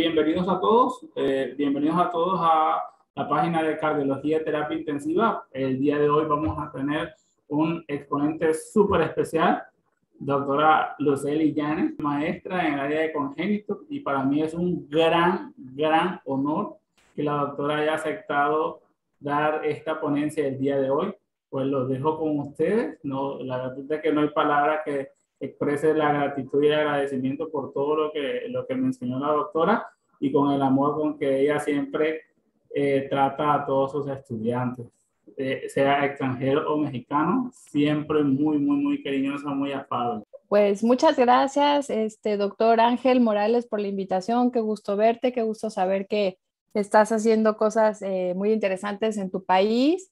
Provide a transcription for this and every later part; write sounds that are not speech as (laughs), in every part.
bienvenidos a todos, eh, bienvenidos a todos a la página de Cardiología y Terapia Intensiva. El día de hoy vamos a tener un exponente súper especial, doctora Lucely Llanes, maestra en el área de congénito, y para mí es un gran, gran honor que la doctora haya aceptado dar esta ponencia el día de hoy. Pues los dejo con ustedes, no, la verdad es que no hay palabra que exprese la gratitud y el agradecimiento por todo lo que, lo que me enseñó la doctora y con el amor con que ella siempre eh, trata a todos sus estudiantes, eh, sea extranjero o mexicano, siempre muy, muy, muy cariñosa, muy afable. Pues muchas gracias, este doctor Ángel Morales, por la invitación. Qué gusto verte, qué gusto saber que estás haciendo cosas eh, muy interesantes en tu país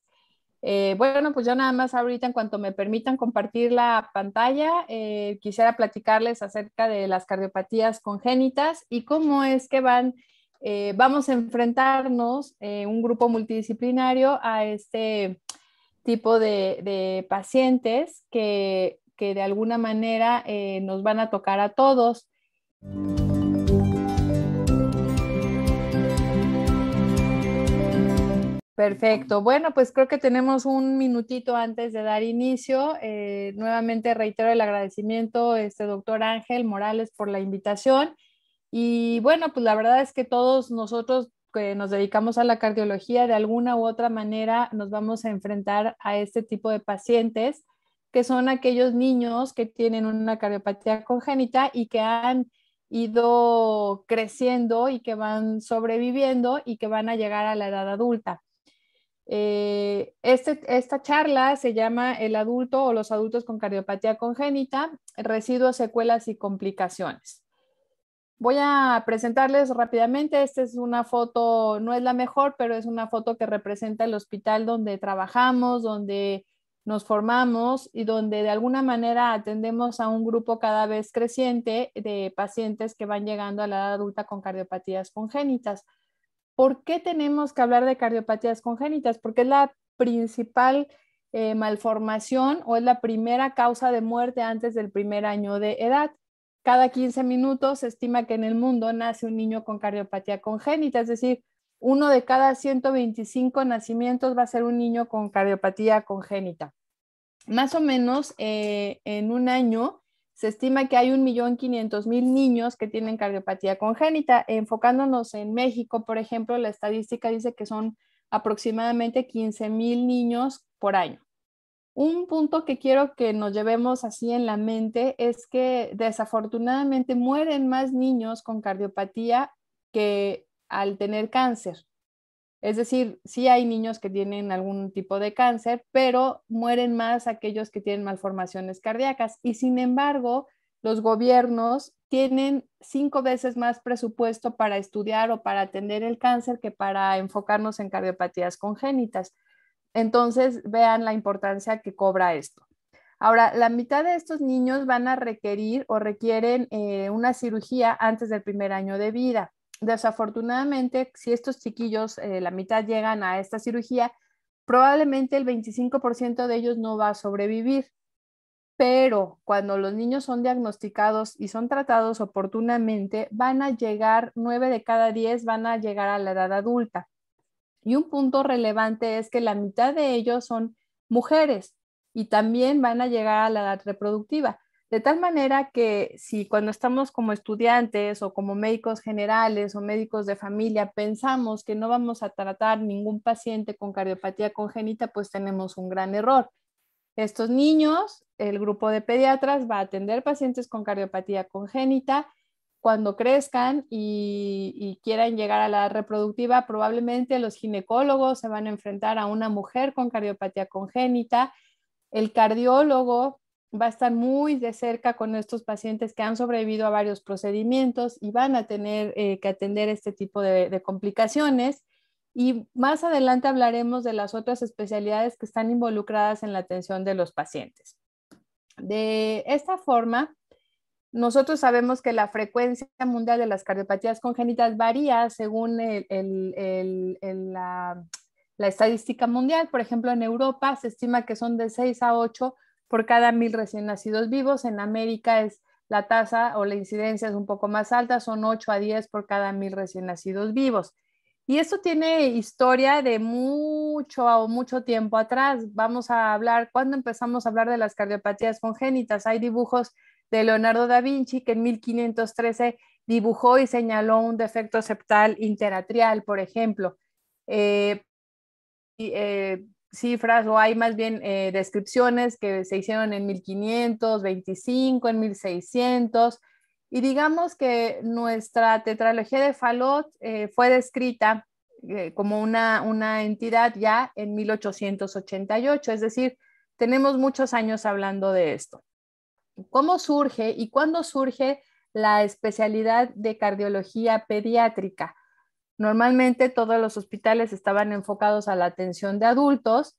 eh, bueno, pues yo nada más ahorita, en cuanto me permitan compartir la pantalla, eh, quisiera platicarles acerca de las cardiopatías congénitas y cómo es que van, eh, vamos a enfrentarnos un grupo multidisciplinario a este tipo de, pacientes que, que, de alguna manera nos van a tocar a todos. Perfecto. Bueno, pues creo que tenemos un minutito antes de dar inicio. Eh, nuevamente reitero el agradecimiento, este doctor Ángel Morales, por la invitación. Y bueno, pues la verdad es que todos nosotros que nos dedicamos a la cardiología, de alguna u otra manera nos vamos a enfrentar a este tipo de pacientes, que son aquellos niños que tienen una cardiopatía congénita y que han ido creciendo y que van sobreviviendo y que van a llegar a la edad adulta. Eh, este, esta charla se llama El adulto o los adultos con cardiopatía congénita, residuos, secuelas y complicaciones. Voy a presentarles rápidamente. Esta es una foto, no es la mejor, pero es una foto que representa el hospital donde trabajamos, donde nos formamos y donde de alguna manera atendemos a un grupo cada vez creciente de pacientes que van llegando a la edad adulta con cardiopatías congénitas. ¿Por qué tenemos que hablar de cardiopatías congénitas? Porque es la principal eh, malformación o es la primera causa de muerte antes del primer año de edad. Cada 15 minutos se estima que en el mundo nace un niño con cardiopatía congénita, es decir, uno de cada 125 nacimientos va a ser un niño con cardiopatía congénita. Más o menos eh, en un año se estima que hay 1.500.000 niños que tienen cardiopatía congénita. Enfocándonos en México, por ejemplo, la estadística dice que son aproximadamente 15.000 niños por año. Un punto que quiero que nos llevemos así en la mente es que desafortunadamente mueren más niños con cardiopatía que al tener cáncer. Es decir, sí hay niños que tienen algún tipo de cáncer, pero mueren más aquellos que tienen malformaciones cardíacas. Y sin embargo, los gobiernos tienen cinco veces más presupuesto para estudiar o para atender el cáncer que para enfocarnos en cardiopatías congénitas. Entonces, vean la importancia que cobra esto. Ahora, la mitad de estos niños van a requerir o requieren eh, una cirugía antes del primer año de vida desafortunadamente, si estos chiquillos, eh, la mitad llegan a esta cirugía, probablemente el 25% de ellos no va a sobrevivir. Pero cuando los niños son diagnosticados y son tratados oportunamente, van a llegar, 9 de cada 10 van a llegar a la edad adulta. Y un punto relevante es que la mitad de ellos son mujeres y también van a llegar a la edad reproductiva. De tal manera que si cuando estamos como estudiantes o como médicos generales o médicos de familia pensamos que no vamos a tratar ningún paciente con cardiopatía congénita, pues tenemos un gran error. Estos niños, el grupo de pediatras va a atender pacientes con cardiopatía congénita. Cuando crezcan y, quieran llegar a la reproductiva, probablemente los ginecólogos se van a enfrentar a una mujer con cardiopatía congénita. El cardiólogo va a estar muy de cerca con estos pacientes que han sobrevivido a varios procedimientos y van a tener eh, que atender este tipo de, complicaciones. Y más adelante hablaremos de las otras especialidades que están involucradas en la atención de los pacientes. De esta forma, nosotros sabemos que la frecuencia mundial de las cardiopatías congénitas varía según la, la estadística mundial. Por ejemplo, en Europa se estima que son de 6 a 8 por cada mil recién nacidos vivos. En América es la tasa o la incidencia es un poco más alta, son 8 a 10 por cada mil recién nacidos vivos. Y esto tiene historia de mucho o mucho tiempo atrás. Vamos a hablar, cuando empezamos a hablar de las cardiopatías congénitas, hay dibujos de Leonardo da Vinci que en 1513 dibujó y señaló un defecto septal interatrial, por ejemplo. Eh, eh cifras o hay más bien eh, descripciones que se hicieron en 1525, en 1600. Y digamos que nuestra tetralogía de Falot eh, fue descrita eh, como una, una entidad ya en 1888, es decir, tenemos muchos años hablando de esto. ¿Cómo surge y cuándo surge la especialidad de cardiología pediátrica? Normalmente todos los hospitales estaban enfocados a la atención de adultos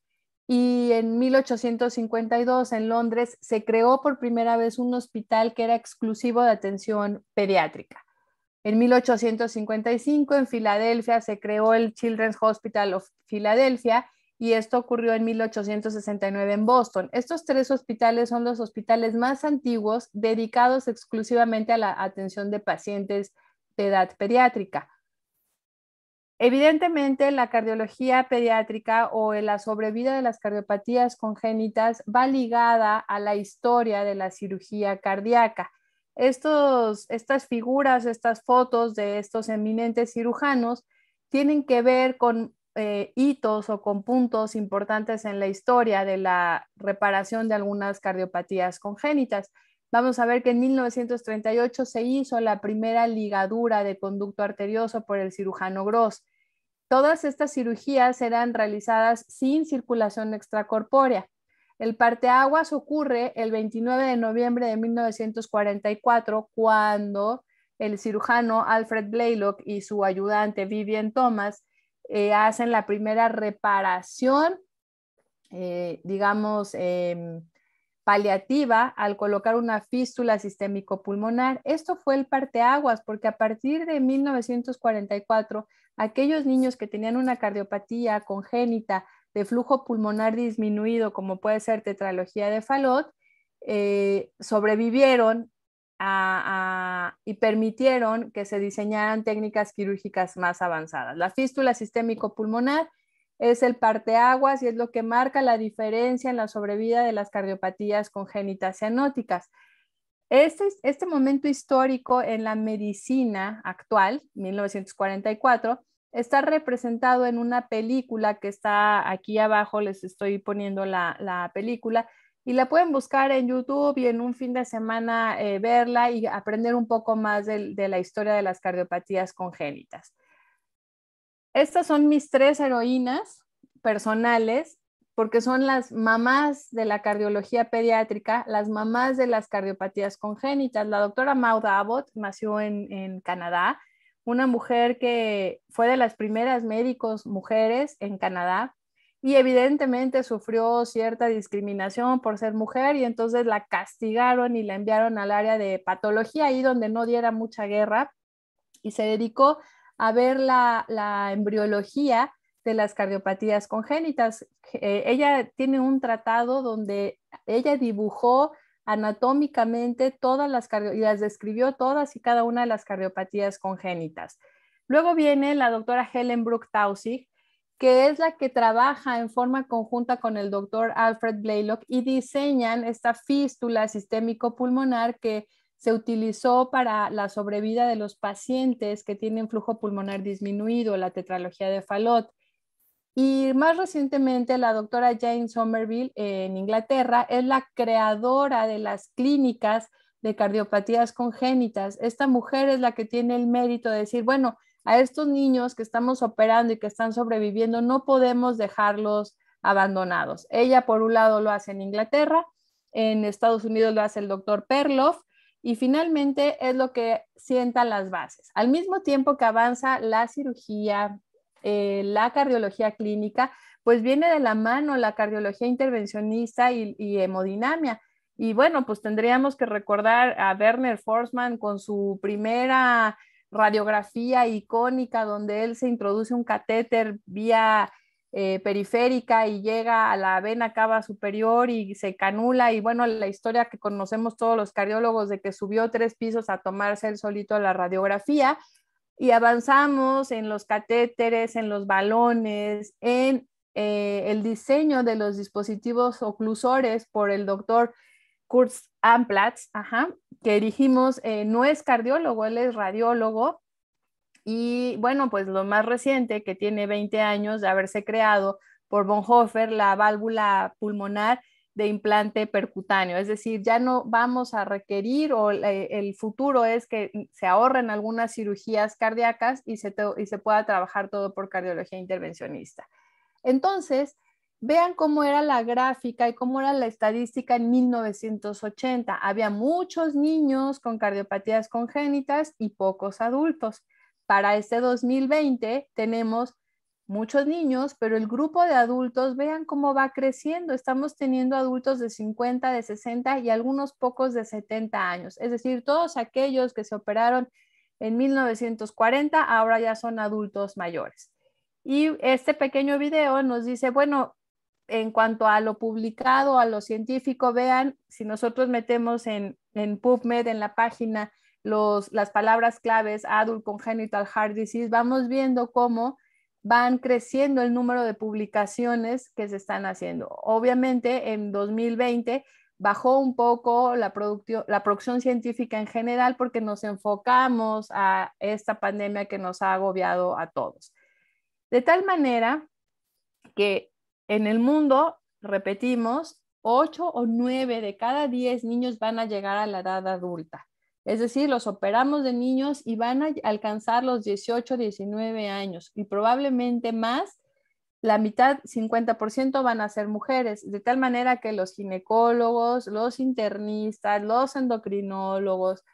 y en 1852 en Londres se creó por primera vez un hospital que era exclusivo de atención pediátrica. En 1855 en Filadelfia se creó el Children's Hospital of Philadelphia y esto ocurrió en 1869 en Boston. Estos tres hospitales son los hospitales más antiguos dedicados exclusivamente a la atención de pacientes de edad pediátrica. Evidentemente, la cardiología pediátrica o la sobrevida de las cardiopatías congénitas va ligada a la historia de la cirugía cardíaca. estas figuras, estas fotos de estos eminentes cirujanos tienen que ver con eh, hitos o con puntos importantes en la historia de la reparación de algunas cardiopatías congénitas. Vamos a ver que en 1938 se hizo la primera ligadura de conducto arterioso por el cirujano Gross. Todas estas cirugías eran realizadas sin circulación extracorpórea. El parteaguas ocurre el 29 de noviembre de 1944, cuando el cirujano Alfred Blaylock y su ayudante Vivian Thomas eh, hacen la primera reparación, eh, digamos, em, paliativa al colocar una fístula sistémico pulmonar. Esto fue el parteaguas porque a partir de 1944 aquellos niños que tenían una cardiopatía congénita de flujo pulmonar disminuido, como puede ser tetralogía de falot eh, sobrevivieron y permitieron que se diseñaran técnicas quirúrgicas más avanzadas. La fístula sistémico pulmonar es el parteaguas y es lo que marca la diferencia en la sobrevida de las cardiopatías congénitas cianóticas. Este, este momento histórico en la medicina actual, 1944, está representado en una película que está aquí abajo, les estoy poniendo la, película, y la pueden buscar en YouTube y en un fin de semana eh, verla y aprender un poco más de la historia de las cardiopatías congénitas. Estas son mis tres heroínas personales porque son las mamás de la cardiología pediátrica, las mamás de las cardiopatías congénitas. La doctora Maud Abbott nació en, en Canadá, una mujer que fue de las primeras médicos mujeres en Canadá y evidentemente sufrió cierta discriminación por ser mujer y entonces la castigaron y la enviaron al área de patología, ahí donde no diera mucha guerra y se dedicó a ver la, embriología de las cardiopatías congénitas. Eh, ella tiene un tratado donde ella dibujó anatómicamente todas las y las describió todas y cada una de las cardiopatías congénitas. Luego viene la doctora Helen Brook Tausig, que es la que trabaja en forma conjunta con el doctor Alfred Blaylock y diseñan esta fístula sistémico pulmonar que se utilizó para la sobrevida de los pacientes que tienen flujo pulmonar disminuido, la tetralogía de Fallot. Y más recientemente, la doctora Jane Somerville en Inglaterra es la creadora de las clínicas de cardiopatías congénitas. Esta mujer es la que tiene el mérito de decir, bueno, a estos niños que estamos operando y que están sobreviviendo, no podemos dejarlos abandonados. Ella, por un lado, lo hace en Inglaterra, en Estados Unidos lo hace el doctor Perloff y finalmente es lo que sientan las bases. Al mismo tiempo que avanza la cirugía, eh, la cardiología clínica, pues viene de la mano la cardiología intervencionista y, y hemodinamia. Y bueno, pues tendríamos que recordar a Werner Forsman con su primera radiografía icónica donde él se introduce un catéter vía eh, periférica y llega a la vena cava superior y se canula y bueno, la historia que conocemos todos los cardiólogos de que subió tres pisos a tomarse el solito la radiografía y avanzamos en los catéteres, en los balones, en eh, el diseño de los dispositivos oclusores por el doctor Kurz Amplatz, que dijimos, eh, no es cardiólogo, él es radiólogo, y bueno, pues lo más reciente, que tiene 20 años de haberse creado por Bonhoeffer, la válvula pulmonar de implante percutáneo. Es decir, ya no vamos a requerir o el futuro es que se ahorren algunas cirugías cardíacas y se, y se pueda trabajar todo por cardiología intervencionista. Entonces, vean cómo era la gráfica y cómo era la estadística en 1980. Había muchos niños con cardiopatías congénitas y pocos adultos para este 2020 tenemos muchos niños, pero el grupo de adultos, vean cómo va creciendo. Estamos teniendo adultos de 50, de 60 y algunos pocos de 70 años. Es decir, todos aquellos que se operaron en 1940 ahora ya son adultos mayores. Y este pequeño video nos dice, bueno, en cuanto a lo publicado, a lo científico, vean, si nosotros metemos en, en PubMed, en la página, las palabras claves adult congenital heart disease, vamos viendo cómo van creciendo el número de publicaciones que se están haciendo. Obviamente, en 2020 bajó un poco la, la producción científica en general porque nos enfocamos a esta pandemia que nos ha agobiado a todos. De tal manera que en el mundo, repetimos, 8 o 9 de cada 10 niños van a llegar a la edad adulta. Es decir, los operamos de niños y van a alcanzar los 18, 19 años y probablemente más, la mitad, 50% van a ser mujeres, de tal manera que los ginecólogos, los internistas, los endocrinólogos,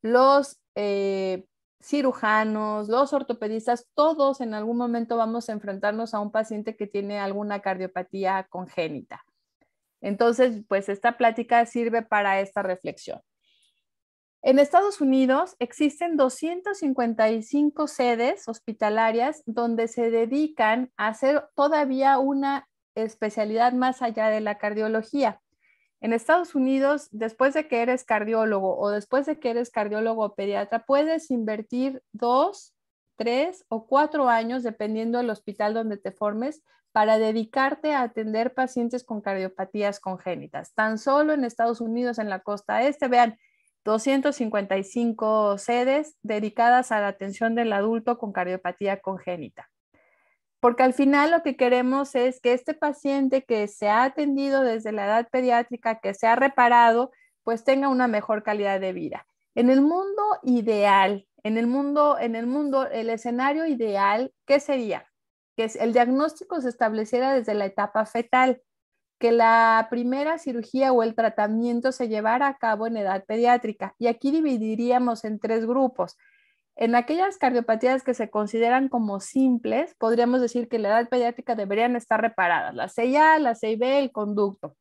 los eh, cirujanos, los ortopedistas, todos en algún momento vamos a enfrentarnos a un paciente que tiene alguna cardiopatía congénita. Entonces, pues esta plática sirve para esta reflexión. En Estados Unidos existen 255 sedes hospitalarias donde se dedican a hacer todavía una especialidad más allá de la cardiología. En Estados Unidos, después de que eres cardiólogo o después de que eres cardiólogo pediatra, puedes invertir dos, tres o cuatro años, dependiendo del hospital donde te formes, para dedicarte a atender pacientes con cardiopatías congénitas. Tan solo en Estados Unidos, en la costa este, vean, 255 sedes dedicadas a la atención del adulto con cardiopatía congénita. Porque al final lo que queremos es que este paciente que se ha atendido desde la edad pediátrica, que se ha reparado, pues tenga una mejor calidad de vida. En el mundo ideal, en el mundo, en el mundo, el escenario ideal, ¿qué sería? Que el diagnóstico se estableciera desde la etapa fetal que la primera cirugía o el tratamiento se llevara a cabo en edad pediátrica. Y aquí dividiríamos en tres grupos. En aquellas cardiopatías que se consideran como simples, podríamos decir que la edad pediátrica deberían estar reparadas, la CIA, la CIB, el conducto.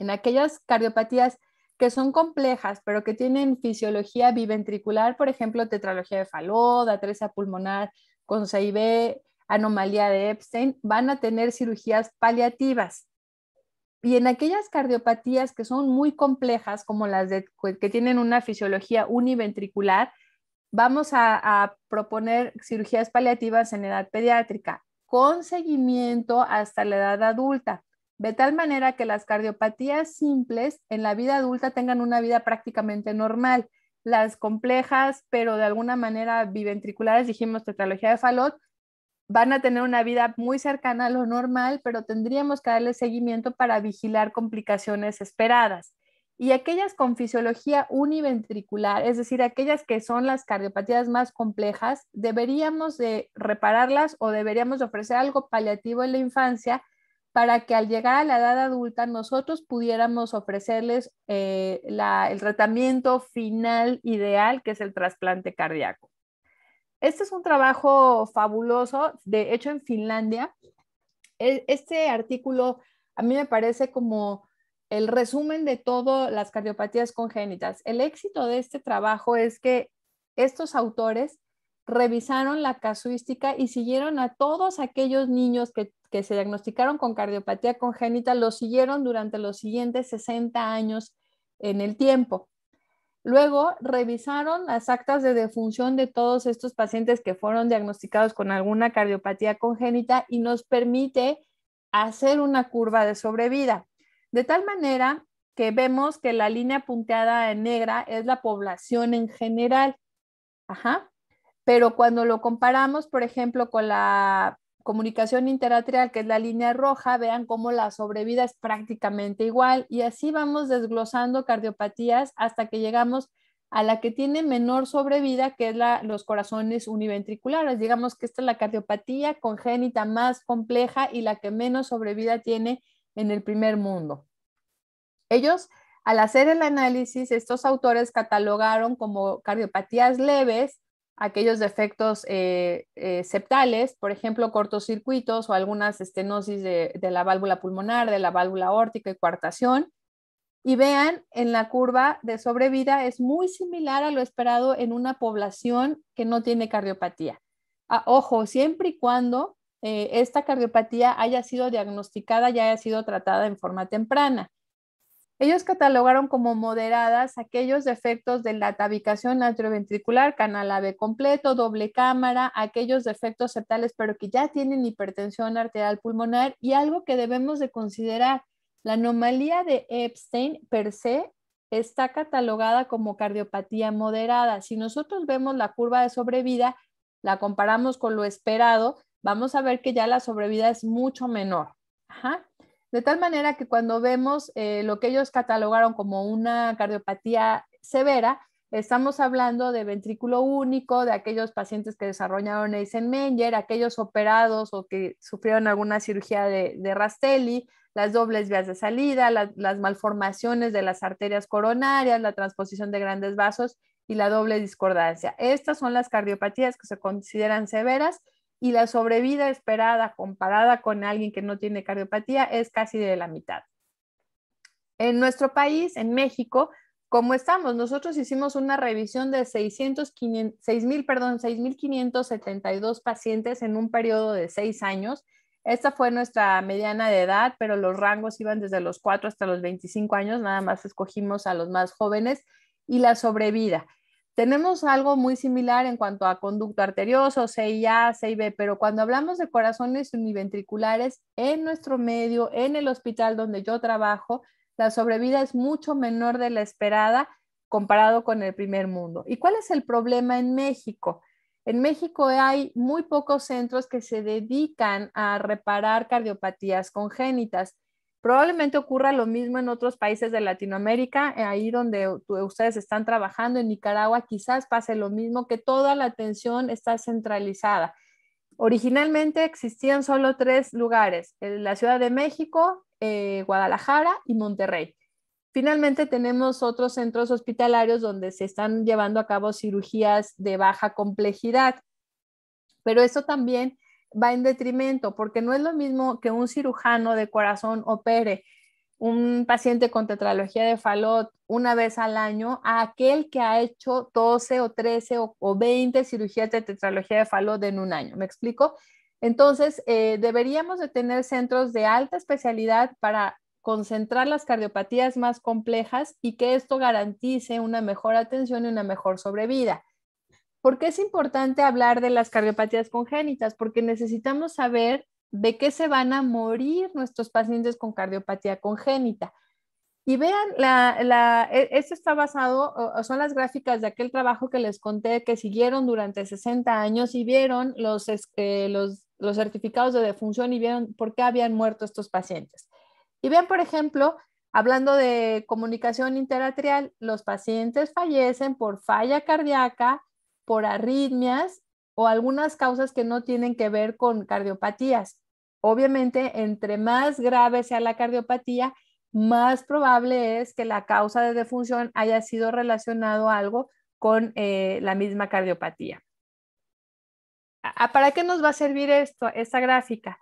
En aquellas cardiopatías que son complejas, pero que tienen fisiología biventricular, por ejemplo, tetralogía de Fallot, atresia pulmonar con CIB, anomalía de Epstein, van a tener cirugías paliativas. Y en aquellas cardiopatías que son muy complejas, como las pues, que tienen una fisiología univentricular, vamos a, a, proponer cirugías paliativas en edad pediátrica con seguimiento hasta la edad adulta, de tal manera que las cardiopatías simples en la vida adulta tengan una vida prácticamente normal. Las complejas, pero de alguna manera biventriculares, dijimos tetralogía de Fallot, van a tener una vida muy cercana a lo normal, pero tendríamos que darle seguimiento para vigilar complicaciones esperadas. Y aquellas con fisiología univentricular, es decir, aquellas que son las cardiopatías más complejas, deberíamos de repararlas o deberíamos ofrecer algo paliativo en la infancia para que al llegar a la edad adulta nosotros pudiéramos ofrecerles eh, el tratamiento final ideal, que es el trasplante cardíaco. Este es un trabajo fabuloso, de hecho en Finlandia. E, este artículo a mí me parece como el resumen de todas las cardiopatías congénitas. El éxito de este trabajo es que estos autores revisaron la casuística y siguieron a todos aquellos niños que, que, se diagnosticaron con cardiopatía congénita, los siguieron durante los siguientes 60 años en el tiempo. Luego revisaron las actas de defunción de todos estos pacientes que fueron diagnosticados con alguna cardiopatía congénita y nos permite hacer una curva de sobrevida. De tal manera que vemos que la línea punteada en negra es la población en general. Ajá. Pero cuando lo comparamos, por ejemplo, con la comunicación interatrial, que es la línea roja, vean cómo la sobrevida es prácticamente igual y así vamos desglosando cardiopatías hasta que llegamos a la que tiene menor sobrevida, que es los corazones univentriculares. Digamos que esta es la cardiopatía congénita más compleja y la que menos sobrevida tiene en el primer mundo. Ellos, al hacer el análisis, estos autores catalogaron como cardiopatías leves aquellos defectos eh, eh, septales, por ejemplo, cortocircuitos o algunas estenosis de, la válvula pulmonar, de la válvula órtica y coartación. Y vean, en la curva de sobrevida es muy similar a lo esperado en una población que no tiene cardiopatía. Ah, ojo, siempre y cuando eh, esta cardiopatía haya sido diagnosticada y haya sido tratada en forma temprana. Ellos catalogaron como moderadas aquellos defectos de la tabicación atrioventricular, canal AB completo, doble cámara, aquellos defectos septales, pero que ya tienen hipertensión arterial pulmonar y algo que debemos de considerar, la anomalía de Epstein per se está catalogada como cardiopatía moderada. Si nosotros vemos la curva de sobrevida, la comparamos con lo esperado, vamos a ver que ya la sobrevida es mucho menor. Ajá. De tal manera que cuando vemos eh, lo que ellos catalogaron como una cardiopatía severa, estamos hablando de ventrículo único, de aquellos pacientes que desarrollaron Eisenmenger, aquellos operados o que sufrieron alguna cirugía de, de Rastelli, las dobles vías de salida, las malformaciones de las arterias coronarias, la transposición de grandes vasos y la doble discordancia. Estas son las cardiopatías que se consideran severas y la sobrevida esperada comparada con alguien que no tiene cardiopatía es casi de la mitad. En nuestro país, en México, ¿cómo estamos, nosotros hicimos una revisión de 6.572 pacientes en un periodo de seis años. Esta fue nuestra mediana de edad, pero los rangos iban desde los 4 hasta los 25 años, nada más escogimos a los más jóvenes y la sobrevida. Tenemos algo muy similar en cuanto a conducto arterioso, CIA, CIB, pero cuando hablamos de corazones univentriculares en nuestro medio, en el hospital donde yo trabajo, la sobrevida es mucho menor de la esperada comparado con el primer mundo. ¿Y cuál es el problema en México? En México hay muy pocos centros que se dedican a reparar cardiopatías congénitas. Probablemente ocurra lo mismo en otros países de Latinoamérica, eh, ahí donde ustedes están trabajando, en Nicaragua quizás pase lo mismo, que toda la atención está centralizada. Originalmente existían solo tres lugares, eh, la Ciudad de México, eh, Guadalajara y Monterrey. Finalmente tenemos otros centros hospitalarios donde se están llevando a cabo cirugías de baja complejidad, pero eso también va en detrimento, porque no es lo mismo que un cirujano de corazón opere un paciente con tetralogía de falot una vez al año a aquel que ha hecho 12 o 13 o, 20 cirugías de tetralogía de Fallot en un año. ¿Me explico? Entonces, eh, deberíamos de tener centros de alta especialidad para concentrar las cardiopatías más complejas y que esto garantice una mejor atención y una mejor sobrevida. ¿Por qué es importante hablar de las cardiopatías congénitas? Porque necesitamos saber de qué se van a morir nuestros pacientes con cardiopatía congénita. Y vean, e, esto está basado, son las gráficas de aquel trabajo que les conté que siguieron durante 60 años y vieron los, eh, los, los certificados de defunción y vieron por qué habían muerto estos pacientes. Y vean, por ejemplo, hablando de comunicación interatrial, los pacientes fallecen por falla cardíaca, por arritmias o algunas causas que no tienen que ver con cardiopatías. Obviamente, entre más grave sea la cardiopatía, más probable es que la causa de defunción haya sido relacionado algo con eh, la misma cardiopatía. ¿Para qué nos va a servir esto, esta gráfica?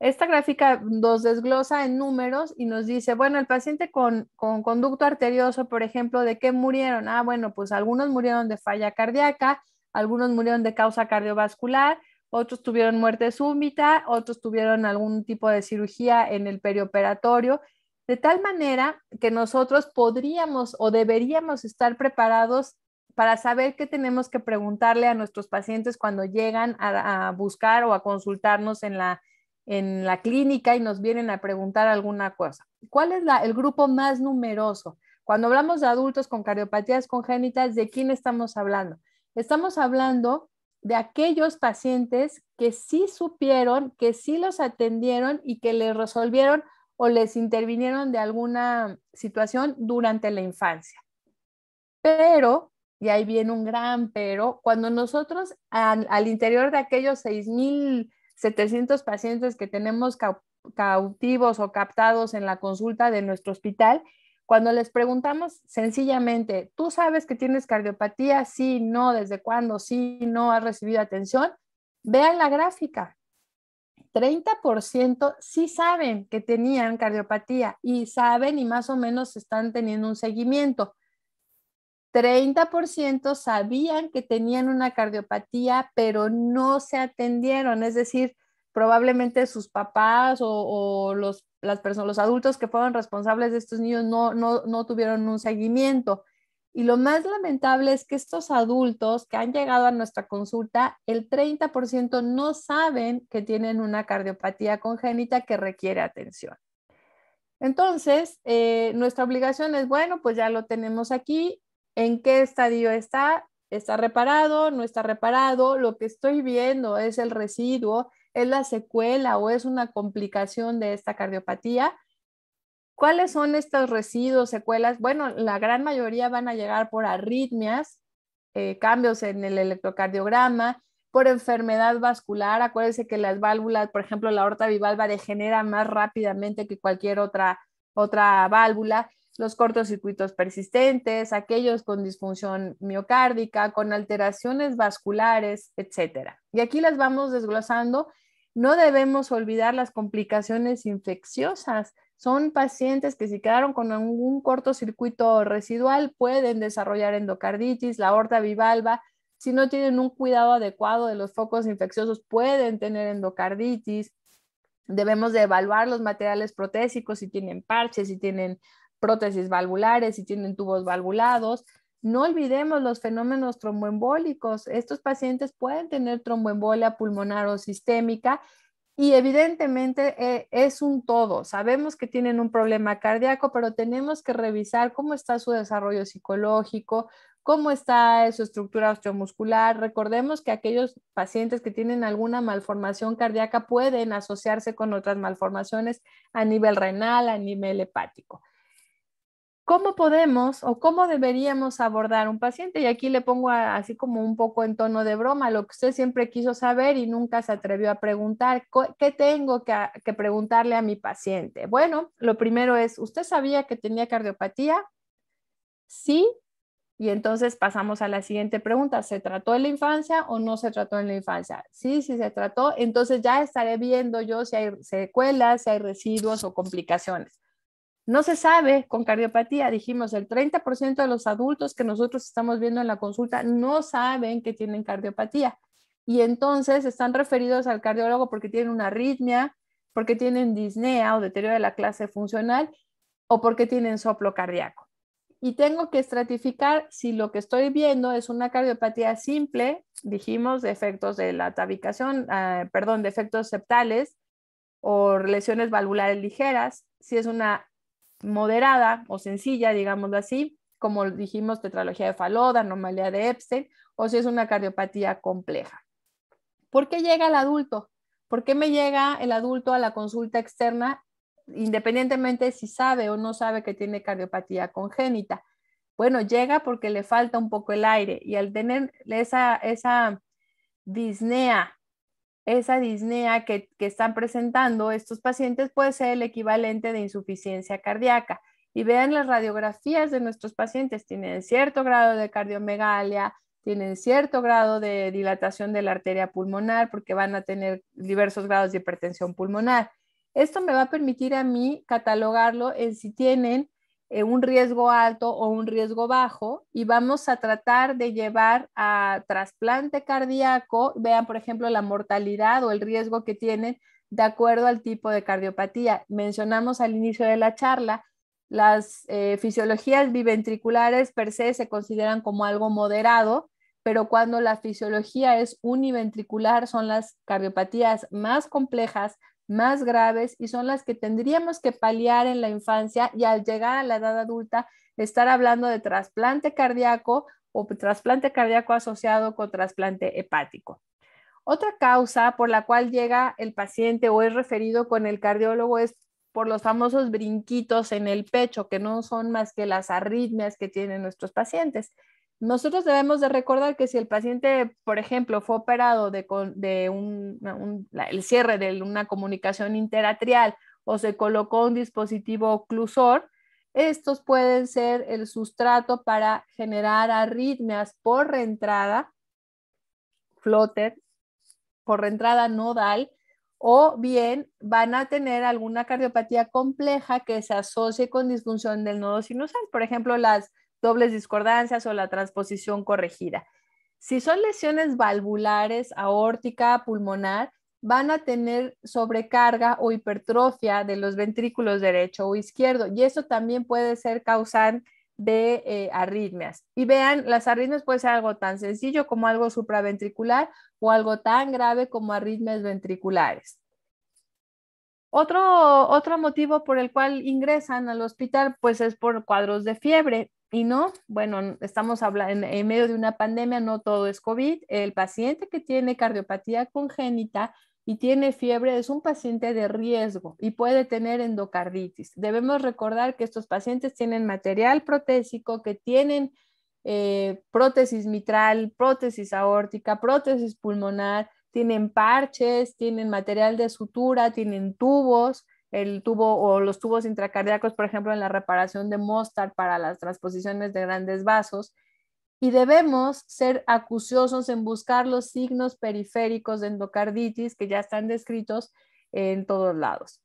Esta gráfica nos desglosa en números y nos dice, bueno, el paciente con, conducto arterioso, por ejemplo, ¿de qué murieron? Ah, bueno, pues algunos murieron de falla cardíaca, algunos murieron de causa cardiovascular, otros tuvieron muerte súbita, otros tuvieron algún tipo de cirugía en el perioperatorio, de tal manera que nosotros podríamos o deberíamos estar preparados para saber qué tenemos que preguntarle a nuestros pacientes cuando llegan a buscar o a consultarnos en la en la clínica y nos vienen a preguntar alguna cosa. ¿Cuál es el grupo más numeroso? Cuando hablamos de adultos con cardiopatías congénitas, ¿de quién estamos hablando? Estamos hablando de aquellos pacientes que sí supieron, que sí los atendieron y que les resolvieron o les intervinieron de alguna situación durante la infancia. Pero, y ahí viene un gran pero, cuando nosotros al, interior de aquellos 6.000 700 pacientes que tenemos cautivos o captados en la consulta de nuestro hospital, cuando les preguntamos sencillamente, ¿tú sabes que tienes cardiopatía? Sí, no, ¿desde cuándo? Sí, no, ¿has recibido atención? Vean la gráfica. 30% sí saben que tenían cardiopatía y saben y más o menos están teniendo un seguimiento. 30% sabían que tenían una cardiopatía, pero no se atendieron, es decir, probablemente sus papás o, los, las personas, los adultos que fueron responsables de estos niños no, tuvieron un seguimiento. Y lo más lamentable es que estos adultos que han llegado a nuestra consulta, el 30% no saben que tienen una cardiopatía congénita que requiere atención. Entonces, eh, nuestra obligación es, bueno, pues ya lo tenemos aquí, en qué estadio está, está reparado, no está reparado, lo que estoy viendo es el residuo, es la secuela o es una complicación de esta cardiopatía. ¿Cuáles son estos residuos, secuelas? Bueno, la gran mayoría van a llegar por arritmias, eh, cambios en el electrocardiograma, por enfermedad vascular. Acuérdense que las válvulas, por ejemplo, la aorta bivalva degenera más rápidamente que cualquier otra, otra válvula los cortocircuitos persistentes, aquellos con disfunción miocárdica, con alteraciones vasculares, etc. Y aquí las vamos desglosando. No debemos olvidar las complicaciones infecciosas. Son pacientes que si quedaron con algún cortocircuito residual pueden desarrollar endocarditis, la aorta bivalva. Si no tienen un cuidado adecuado de los focos infecciosos, pueden tener endocarditis. Debemos de evaluar los materiales protésicos, si tienen parches, si tienen prótesis valvulares, si tienen tubos valvulados. No olvidemos los fenómenos tromboembólicos. Estos pacientes pueden tener tromboembolia pulmonar o sistémica y evidentemente e, es un todo. Sabemos que tienen un problema cardíaco, pero tenemos que revisar cómo está su desarrollo psicológico, cómo está su estructura osteomuscular. Recordemos que aquellos pacientes que tienen alguna malformación cardíaca pueden asociarse con otras malformaciones a nivel renal, a nivel hepático. ¿Cómo podemos o cómo deberíamos abordar un paciente? Y aquí le pongo así como un poco en tono de broma, lo que usted siempre quiso saber y nunca se atrevió a preguntar, ¿qué tengo que preguntarle a mi paciente? Bueno, lo primero es, ¿usted sabía que tenía cardiopatía? Sí, y entonces pasamos a la siguiente pregunta, ¿se trató en la infancia o no se trató en la infancia? Sí, sí se trató, entonces ya estaré viendo yo si hay secuelas, si hay residuos o complicaciones. No se sabe con cardiopatía, dijimos, el 30% de los adultos que nosotros estamos viendo en la consulta no saben que tienen cardiopatía y entonces están referidos al cardiólogo porque tienen una arritmia, porque tienen disnea o deterioro de la clase funcional o porque tienen soplo cardíaco. Y tengo que estratificar si lo que estoy viendo es una cardiopatía simple, dijimos, de efectos de la tabicación, ah, perdón, de efectos septales o lesiones valvulares ligeras, si es una moderada o sencilla, digámoslo así, como dijimos, tetralogía de Faloda, anomalía de Epstein, o si es una cardiopatía compleja. ¿Por qué llega el adulto? ¿Por qué me llega el adulto a la consulta externa independientemente si sabe o no sabe que tiene cardiopatía congénita? Bueno, llega porque le falta un poco el aire y al tener esa, esa disnea esa disnea que, están presentando estos pacientes puede ser el equivalente de insuficiencia cardíaca. Y vean las radiografías de nuestros pacientes, tienen cierto grado de cardiomegalia, tienen cierto grado de dilatación de la arteria pulmonar porque van a tener diversos grados de hipertensión pulmonar. Esto me va a permitir a mí catalogarlo en si tienen eh, un riesgo alto o un riesgo bajo y vamos a tratar de llevar a trasplante cardíaco, vean por ejemplo la mortalidad o el riesgo que tienen de acuerdo al tipo de cardiopatía. Mencionamos al inicio de la charla, las eh, fisiologías biventriculares per se se consideran como algo moderado, pero cuando la fisiología es univentricular son las cardiopatías más complejas, más graves y son las que tendríamos que paliar en la infancia y al llegar a la edad adulta estar hablando de trasplante cardíaco o trasplante cardíaco asociado con trasplante hepático. Otra causa por la cual llega el paciente o es referido con el cardiólogo es por los famosos brinquitos en el pecho, que no son más que las arritmias que tienen nuestros pacientes. Nosotros debemos de recordar que si el paciente, por ejemplo, fue operado de, un, el cierre de una comunicación interatrial o se colocó un dispositivo oclusor, estos pueden ser el sustrato para generar arritmias por reentrada, flotter por reentrada nodal, o bien van a tener alguna cardiopatía compleja que se asocie con disfunción del nodo sinusal. Por ejemplo, las dobles discordancias o la transposición corregida. Si son lesiones valvulares, aórtica, pulmonar, van a tener sobrecarga o hipertrofia de los ventrículos derecho o izquierdo y eso también puede ser causante de eh, arritmias. Y vean, las arritmias pueden ser algo tan sencillo como algo supraventricular o algo tan grave como arritmias ventriculares. Otro, otro motivo por el cual ingresan al hospital, pues es por cuadros de fiebre y no, bueno, estamos hablando en, medio de una pandemia, no todo es COVID. El paciente que tiene cardiopatía congénita y tiene fiebre es un paciente de riesgo y puede tener endocarditis. Debemos recordar que estos pacientes tienen material protésico, que tienen eh, prótesis mitral, prótesis aórtica, prótesis pulmonar, tienen parches, tienen material de sutura, tienen tubos el tubo o los tubos intracardíacos, por ejemplo, en la reparación de Mostar para las transposiciones de grandes vasos. Y debemos ser acuciosos en buscar los signos periféricos de endocarditis que ya están descritos en todos lados.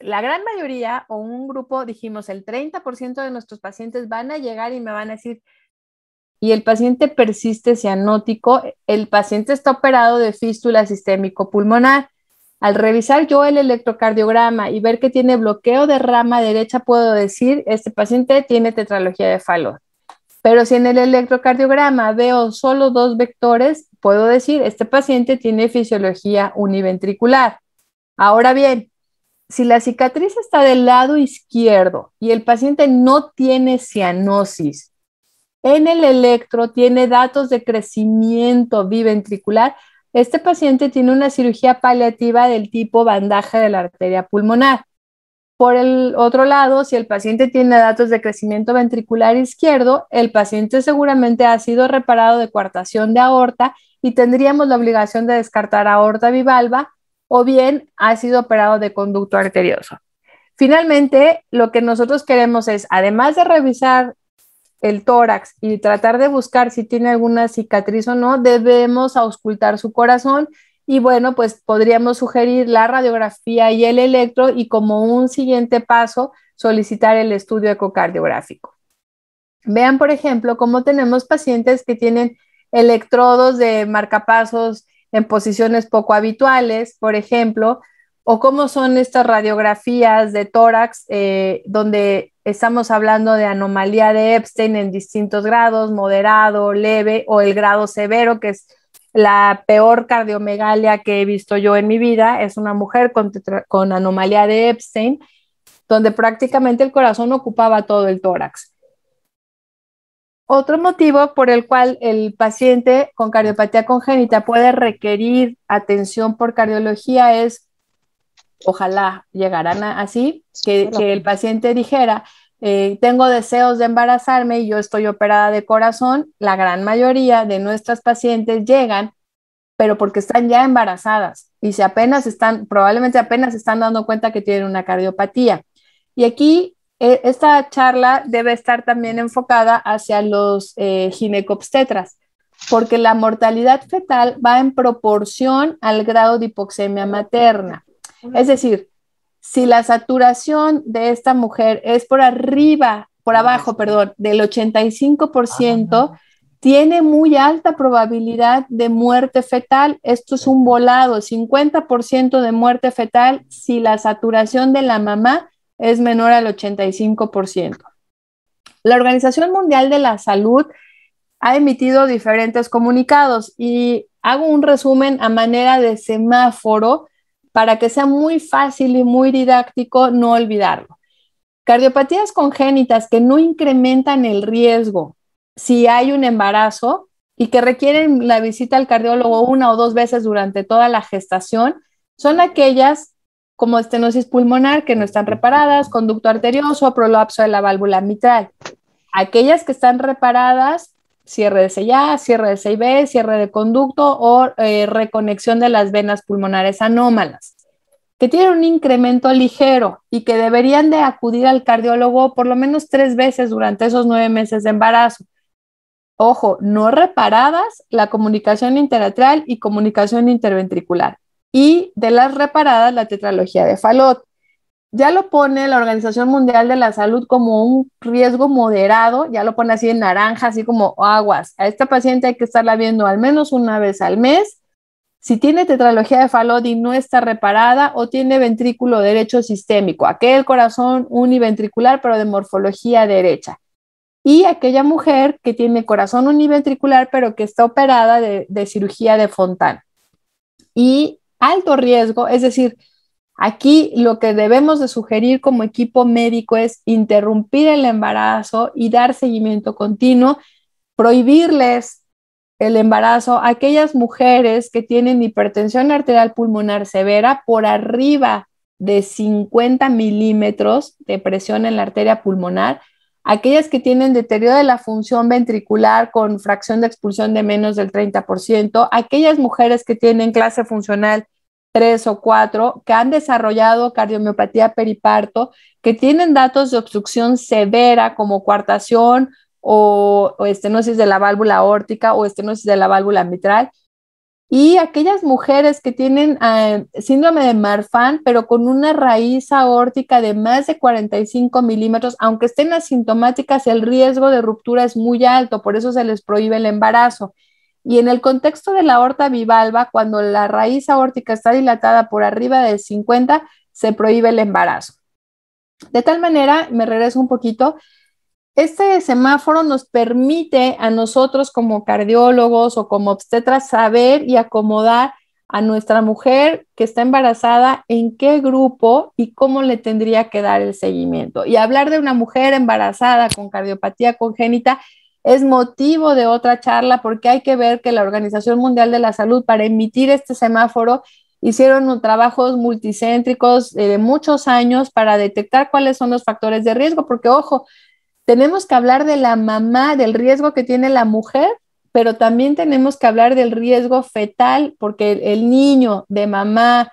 La gran mayoría o un grupo, dijimos, el 30% de nuestros pacientes van a llegar y me van a decir, y el paciente persiste cianótico, el paciente está operado de fístula sistémico pulmonar al revisar yo el electrocardiograma y ver que tiene bloqueo de rama derecha, puedo decir, este paciente tiene tetralogía de Fallot. Pero si en el electrocardiograma veo solo dos vectores, puedo decir, este paciente tiene fisiología univentricular. Ahora bien, si la cicatriz está del lado izquierdo y el paciente no tiene cianosis, en el electro tiene datos de crecimiento biventricular, este paciente tiene una cirugía paliativa del tipo bandaje de la arteria pulmonar. Por el otro lado, si el paciente tiene datos de crecimiento ventricular izquierdo, el paciente seguramente ha sido reparado de coartación de aorta y tendríamos la obligación de descartar aorta bivalva o bien ha sido operado de conducto arterioso. Finalmente, lo que nosotros queremos es, además de revisar el tórax y tratar de buscar si tiene alguna cicatriz o no, debemos auscultar su corazón y bueno, pues podríamos sugerir la radiografía y el electro y como un siguiente paso solicitar el estudio ecocardiográfico. Vean, por ejemplo, cómo tenemos pacientes que tienen electrodos de marcapasos en posiciones poco habituales, por ejemplo, o cómo son estas radiografías de tórax eh, donde Estamos hablando de anomalía de Epstein en distintos grados, moderado, leve o el grado severo, que es la peor cardiomegalia que he visto yo en mi vida. Es una mujer con, anomalía de Epstein, donde prácticamente el corazón ocupaba todo el tórax. Otro motivo por el cual el paciente con cardiopatía congénita puede requerir atención por cardiología es ojalá llegaran así, que, el paciente dijera, eh, tengo deseos de embarazarme y yo estoy operada de corazón, la gran mayoría de nuestras pacientes llegan, pero porque están ya embarazadas y si apenas están, probablemente apenas están dando cuenta que tienen una cardiopatía. Y aquí e, esta charla debe estar también enfocada hacia los eh, porque la mortalidad fetal va en proporción al grado de hipoxemia materna. Es decir, si la saturación de esta mujer es por arriba, por abajo, perdón, del 85%, tiene muy alta probabilidad de muerte fetal. Esto es un volado, 50% de muerte fetal si la saturación de la mamá es menor al 85%. La Organización Mundial de la Salud ha emitido diferentes comunicados y hago un resumen a manera de semáforo para que sea muy fácil y muy didáctico no olvidarlo. Cardiopatías congénitas que no incrementan el riesgo si hay un embarazo y que requieren la visita al cardiólogo una o dos veces durante toda la gestación son aquellas como estenosis pulmonar que no están reparadas, conducto arterioso, prolapso de la válvula mitral. Aquellas que están reparadas cierre de sella, cierre de CIB, cierre de conducto o eh, reconexión de las venas pulmonares anómalas, que tienen un incremento ligero y que deberían de acudir al cardiólogo por lo menos tres veces durante esos nueve meses de embarazo. Ojo, no reparadas la comunicación interatrial y comunicación interventricular y de las reparadas la tetralogía de falot ya lo pone la Organización Mundial de la Salud como un riesgo moderado, ya lo pone así en naranja, así como aguas. A esta paciente hay que estarla viendo al menos una vez al mes. Si tiene tetralogía de Falodi no está reparada o tiene ventrículo derecho sistémico, aquel corazón univentricular pero de morfología derecha. Y aquella mujer que tiene corazón univentricular pero que está operada de, cirugía de Fontan. Y alto riesgo, es decir, Aquí lo que debemos de sugerir como equipo médico es interrumpir el embarazo y dar seguimiento continuo, prohibirles el embarazo a aquellas mujeres que tienen hipertensión arterial pulmonar severa por arriba de 50 milímetros de presión en la arteria pulmonar, aquellas que tienen deterioro de la función ventricular con fracción de expulsión de menos del 30%, aquellas mujeres que tienen clase funcional tres o cuatro que han desarrollado cardiomiopatía periparto, que tienen datos de obstrucción severa como coartación o, estenosis de la válvula órtica o estenosis de la válvula mitral. Y aquellas mujeres que tienen ah, síndrome de Marfan, pero con una raíz aórtica de más de 45 milímetros, aunque estén asintomáticas, el riesgo de ruptura es muy alto, por eso se les prohíbe el embarazo. Y en el contexto de la aorta bivalva, cuando la raíz aórtica está dilatada por arriba de 50, se prohíbe el embarazo. De tal manera, me regreso un poquito, este semáforo nos permite a nosotros como cardiólogos o como obstetras saber y acomodar a nuestra mujer que está embarazada en qué grupo y cómo le tendría que dar el seguimiento. Y hablar de una mujer embarazada con cardiopatía congénita es motivo de otra charla porque hay que ver que la Organización Mundial de la Salud para emitir este semáforo hicieron trabajos multicéntricos eh, de muchos años para detectar cuáles son los factores de riesgo, porque ojo, tenemos que hablar de la mamá, del riesgo que tiene la mujer, pero también tenemos que hablar del riesgo fetal, porque el, el niño de mamá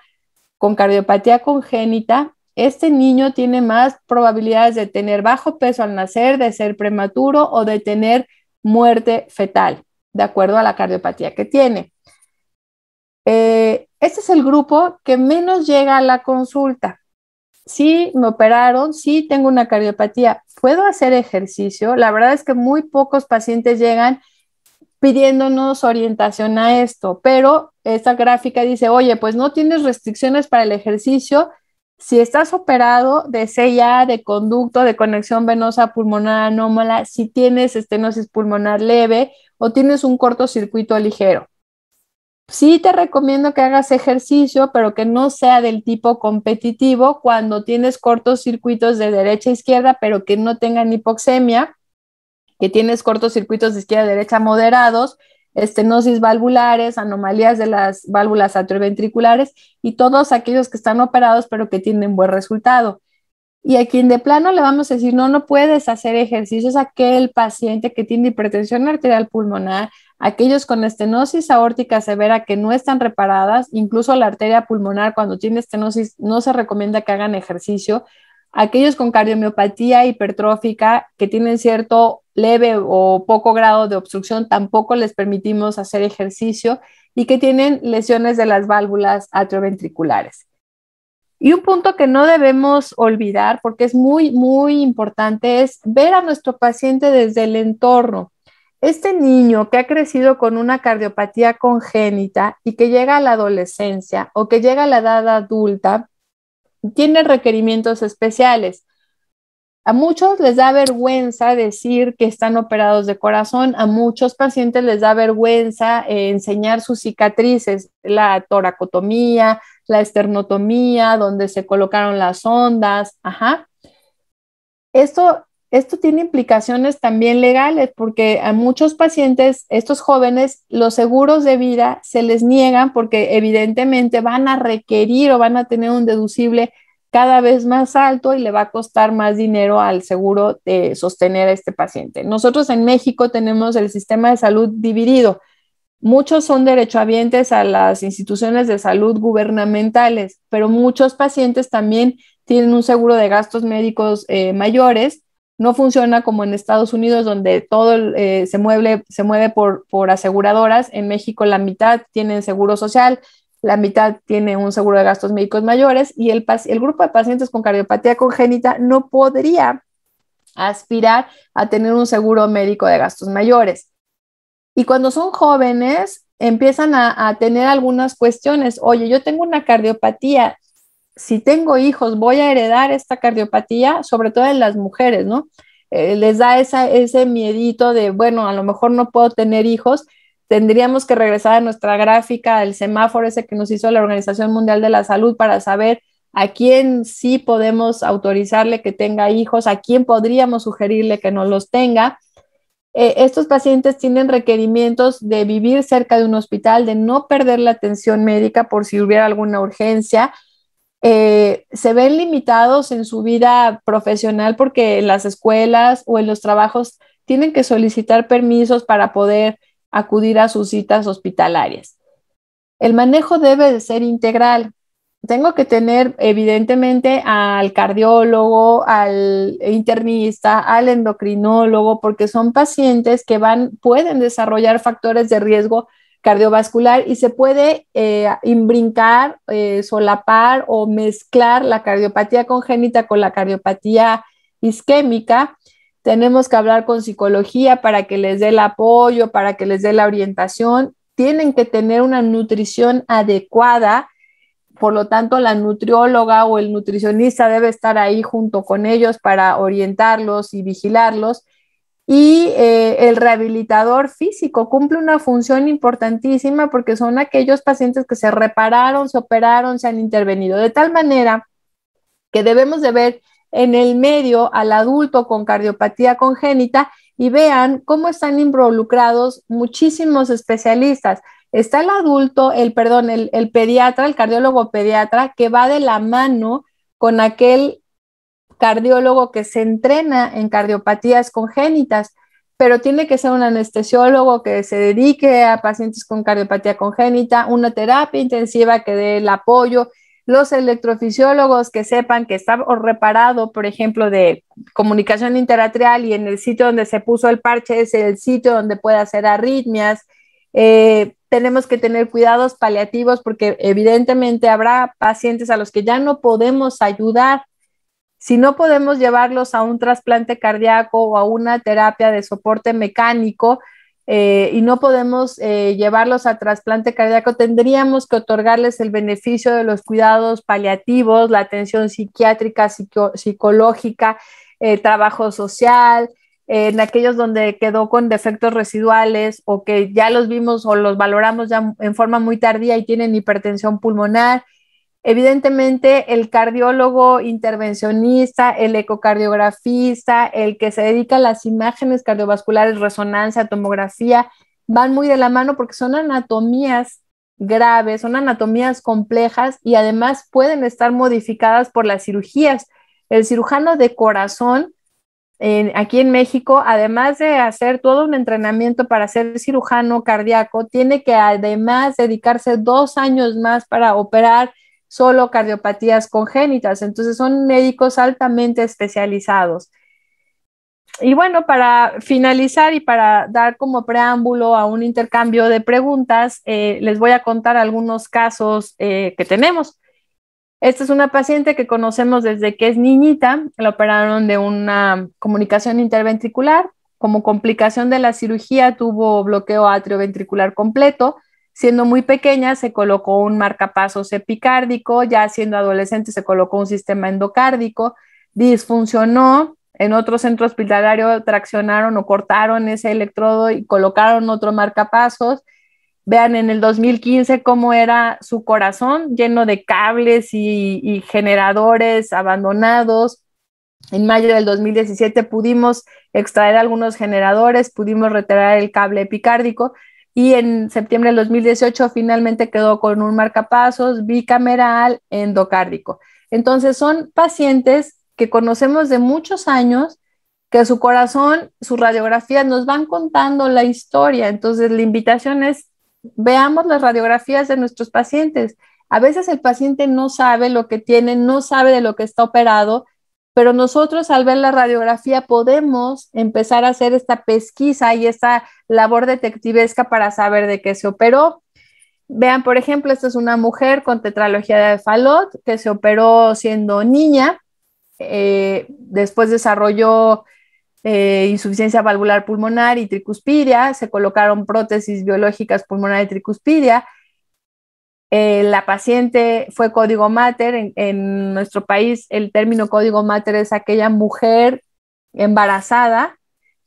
con cardiopatía congénita este niño tiene más probabilidades de tener bajo peso al nacer, de ser prematuro o de tener muerte fetal, de acuerdo a la cardiopatía que tiene. Eh, este es el grupo que menos llega a la consulta. Sí, me operaron, sí, tengo una cardiopatía, puedo hacer ejercicio. La verdad es que muy pocos pacientes llegan pidiéndonos orientación a esto, pero esta gráfica dice, oye, pues no tienes restricciones para el ejercicio, si estás operado de CIA, de conducto, de conexión venosa pulmonar anómala, si tienes estenosis pulmonar leve o tienes un cortocircuito ligero. Sí te recomiendo que hagas ejercicio, pero que no sea del tipo competitivo cuando tienes cortocircuitos de derecha a izquierda, pero que no tengan hipoxemia, que tienes cortocircuitos de izquierda a derecha moderados estenosis valvulares, anomalías de las válvulas atrioventriculares y todos aquellos que están operados pero que tienen buen resultado. Y a quien de plano le vamos a decir, no, no puedes hacer ejercicios, aquel paciente que tiene hipertensión arterial pulmonar, aquellos con estenosis aórtica severa que no están reparadas, incluso la arteria pulmonar cuando tiene estenosis no se recomienda que hagan ejercicio, aquellos con cardiomiopatía hipertrófica que tienen cierto leve o poco grado de obstrucción, tampoco les permitimos hacer ejercicio y que tienen lesiones de las válvulas atrioventriculares. Y un punto que no debemos olvidar, porque es muy, muy importante, es ver a nuestro paciente desde el entorno. Este niño que ha crecido con una cardiopatía congénita y que llega a la adolescencia o que llega a la edad adulta, tiene requerimientos especiales. A muchos les da vergüenza decir que están operados de corazón, a muchos pacientes les da vergüenza eh, enseñar sus cicatrices, la toracotomía, la esternotomía, donde se colocaron las ondas, ajá. Esto, esto tiene implicaciones también legales porque a muchos pacientes, estos jóvenes, los seguros de vida se les niegan porque evidentemente van a requerir o van a tener un deducible cada vez más alto y le va a costar más dinero al seguro de sostener a este paciente. Nosotros en México tenemos el sistema de salud dividido. Muchos son derechohabientes a las instituciones de salud gubernamentales, pero muchos pacientes también tienen un seguro de gastos médicos eh, mayores. No funciona como en Estados Unidos, donde todo eh, se, mueve, se mueve por, por aseguradoras. En México la mitad tienen seguro social, la mitad tiene un seguro de gastos médicos mayores y el, grupo de pacientes con cardiopatía congénita no podría aspirar a tener un seguro médico de gastos mayores. Y cuando son jóvenes, empiezan a, tener algunas cuestiones. Oye, yo tengo una cardiopatía. Si tengo hijos, voy a heredar esta cardiopatía, sobre todo en las mujeres, ¿no? Eh, les da ese miedito de, bueno, a lo mejor no puedo tener hijos, Tendríamos que regresar a nuestra gráfica, al semáforo ese que nos hizo la Organización Mundial de la Salud para saber a quién sí podemos autorizarle que tenga hijos, a quién podríamos sugerirle que no los tenga. Eh, estos pacientes tienen requerimientos de vivir cerca de un hospital, de no perder la atención médica por si hubiera alguna urgencia. Eh, se ven limitados en su vida profesional porque en las escuelas o en los trabajos tienen que solicitar permisos para poder acudir a sus citas hospitalarias. El manejo debe de ser integral. Tengo que tener evidentemente al cardiólogo, al internista, al endocrinólogo, porque son pacientes que van, pueden desarrollar factores de riesgo cardiovascular y se puede eh, imbrincar, eh, solapar o mezclar la cardiopatía congénita con la cardiopatía isquémica tenemos que hablar con psicología para que les dé el apoyo, para que les dé la orientación. Tienen que tener una nutrición adecuada, por lo tanto la nutrióloga o el nutricionista debe estar ahí junto con ellos para orientarlos y vigilarlos. Y eh, el rehabilitador físico cumple una función importantísima porque son aquellos pacientes que se repararon, se operaron, se han intervenido, de tal manera que debemos de ver en el medio al adulto con cardiopatía congénita y vean cómo están involucrados muchísimos especialistas. Está el adulto, el perdón, el, pediatra, el cardiólogo pediatra, que va de la mano con aquel cardiólogo que se entrena en cardiopatías congénitas, pero tiene que ser un anestesiólogo que se dedique a pacientes con cardiopatía congénita, una terapia intensiva que dé el apoyo los electrofisiólogos que sepan que está reparado, por ejemplo, de comunicación interatrial y en el sitio donde se puso el parche es el sitio donde puede hacer arritmias. Eh, tenemos que tener cuidados paliativos porque evidentemente habrá pacientes a los que ya no podemos ayudar. Si no podemos llevarlos a un trasplante cardíaco o a una terapia de soporte mecánico, eh, y no podemos eh, llevarlos a trasplante cardíaco, tendríamos que otorgarles el beneficio de los cuidados paliativos, la atención psiquiátrica, psicológica, eh, trabajo social, en aquellos donde quedó con defectos residuales o que ya los vimos o los valoramos ya en forma muy tardía y tienen hipertensión pulmonar, Evidentemente, el cardiólogo intervencionista, el ecocardiografista, el que se dedica a las imágenes cardiovasculares, resonancia, tomografía, van muy de la mano porque son anatomías graves, son anatomías complejas y además pueden estar modificadas por las cirugías. El cirujano de corazón aquí en México, además de hacer todo un entrenamiento para ser cirujano cardíaco, tiene que además dedicarse dos años más para operar solo cardiopatías congénitas. Entonces son médicos altamente especializados. Y bueno, para finalizar y para dar como preámbulo a un intercambio de preguntas, eh, les voy a contar algunos casos eh, que tenemos. Esta es una paciente que conocemos desde que es niñita, la operaron de una comunicación interventricular. Como complicación de la cirugía tuvo bloqueo atrioventricular completo, Siendo muy pequeña se colocó un marcapasos epicárdico, ya siendo adolescente se colocó un sistema endocárdico, disfuncionó, en otro centro hospitalario traccionaron o cortaron ese electrodo y colocaron otro marcapasos. Vean en el 2015 cómo era su corazón lleno de cables y, y generadores abandonados. En mayo del 2017 pudimos extraer algunos generadores, pudimos retirar el cable epicárdico, y en septiembre del 2018 finalmente quedó con un marcapasos bicameral endocárdico. Entonces son pacientes que conocemos de muchos años, que su corazón, su radiografía nos van contando la historia. Entonces la invitación es, veamos las radiografías de nuestros pacientes. A veces el paciente no sabe lo que tiene, no sabe de lo que está operado pero nosotros al ver la radiografía podemos empezar a hacer esta pesquisa y esta labor detectivesca para saber de qué se operó. Vean, por ejemplo, esta es una mujer con tetralogía de Falot que se operó siendo niña, eh, después desarrolló eh, insuficiencia valvular pulmonar y tricuspidia, se colocaron prótesis biológicas pulmonar y tricuspidia, eh, la paciente fue código mater. En, nuestro país el término código mater es aquella mujer embarazada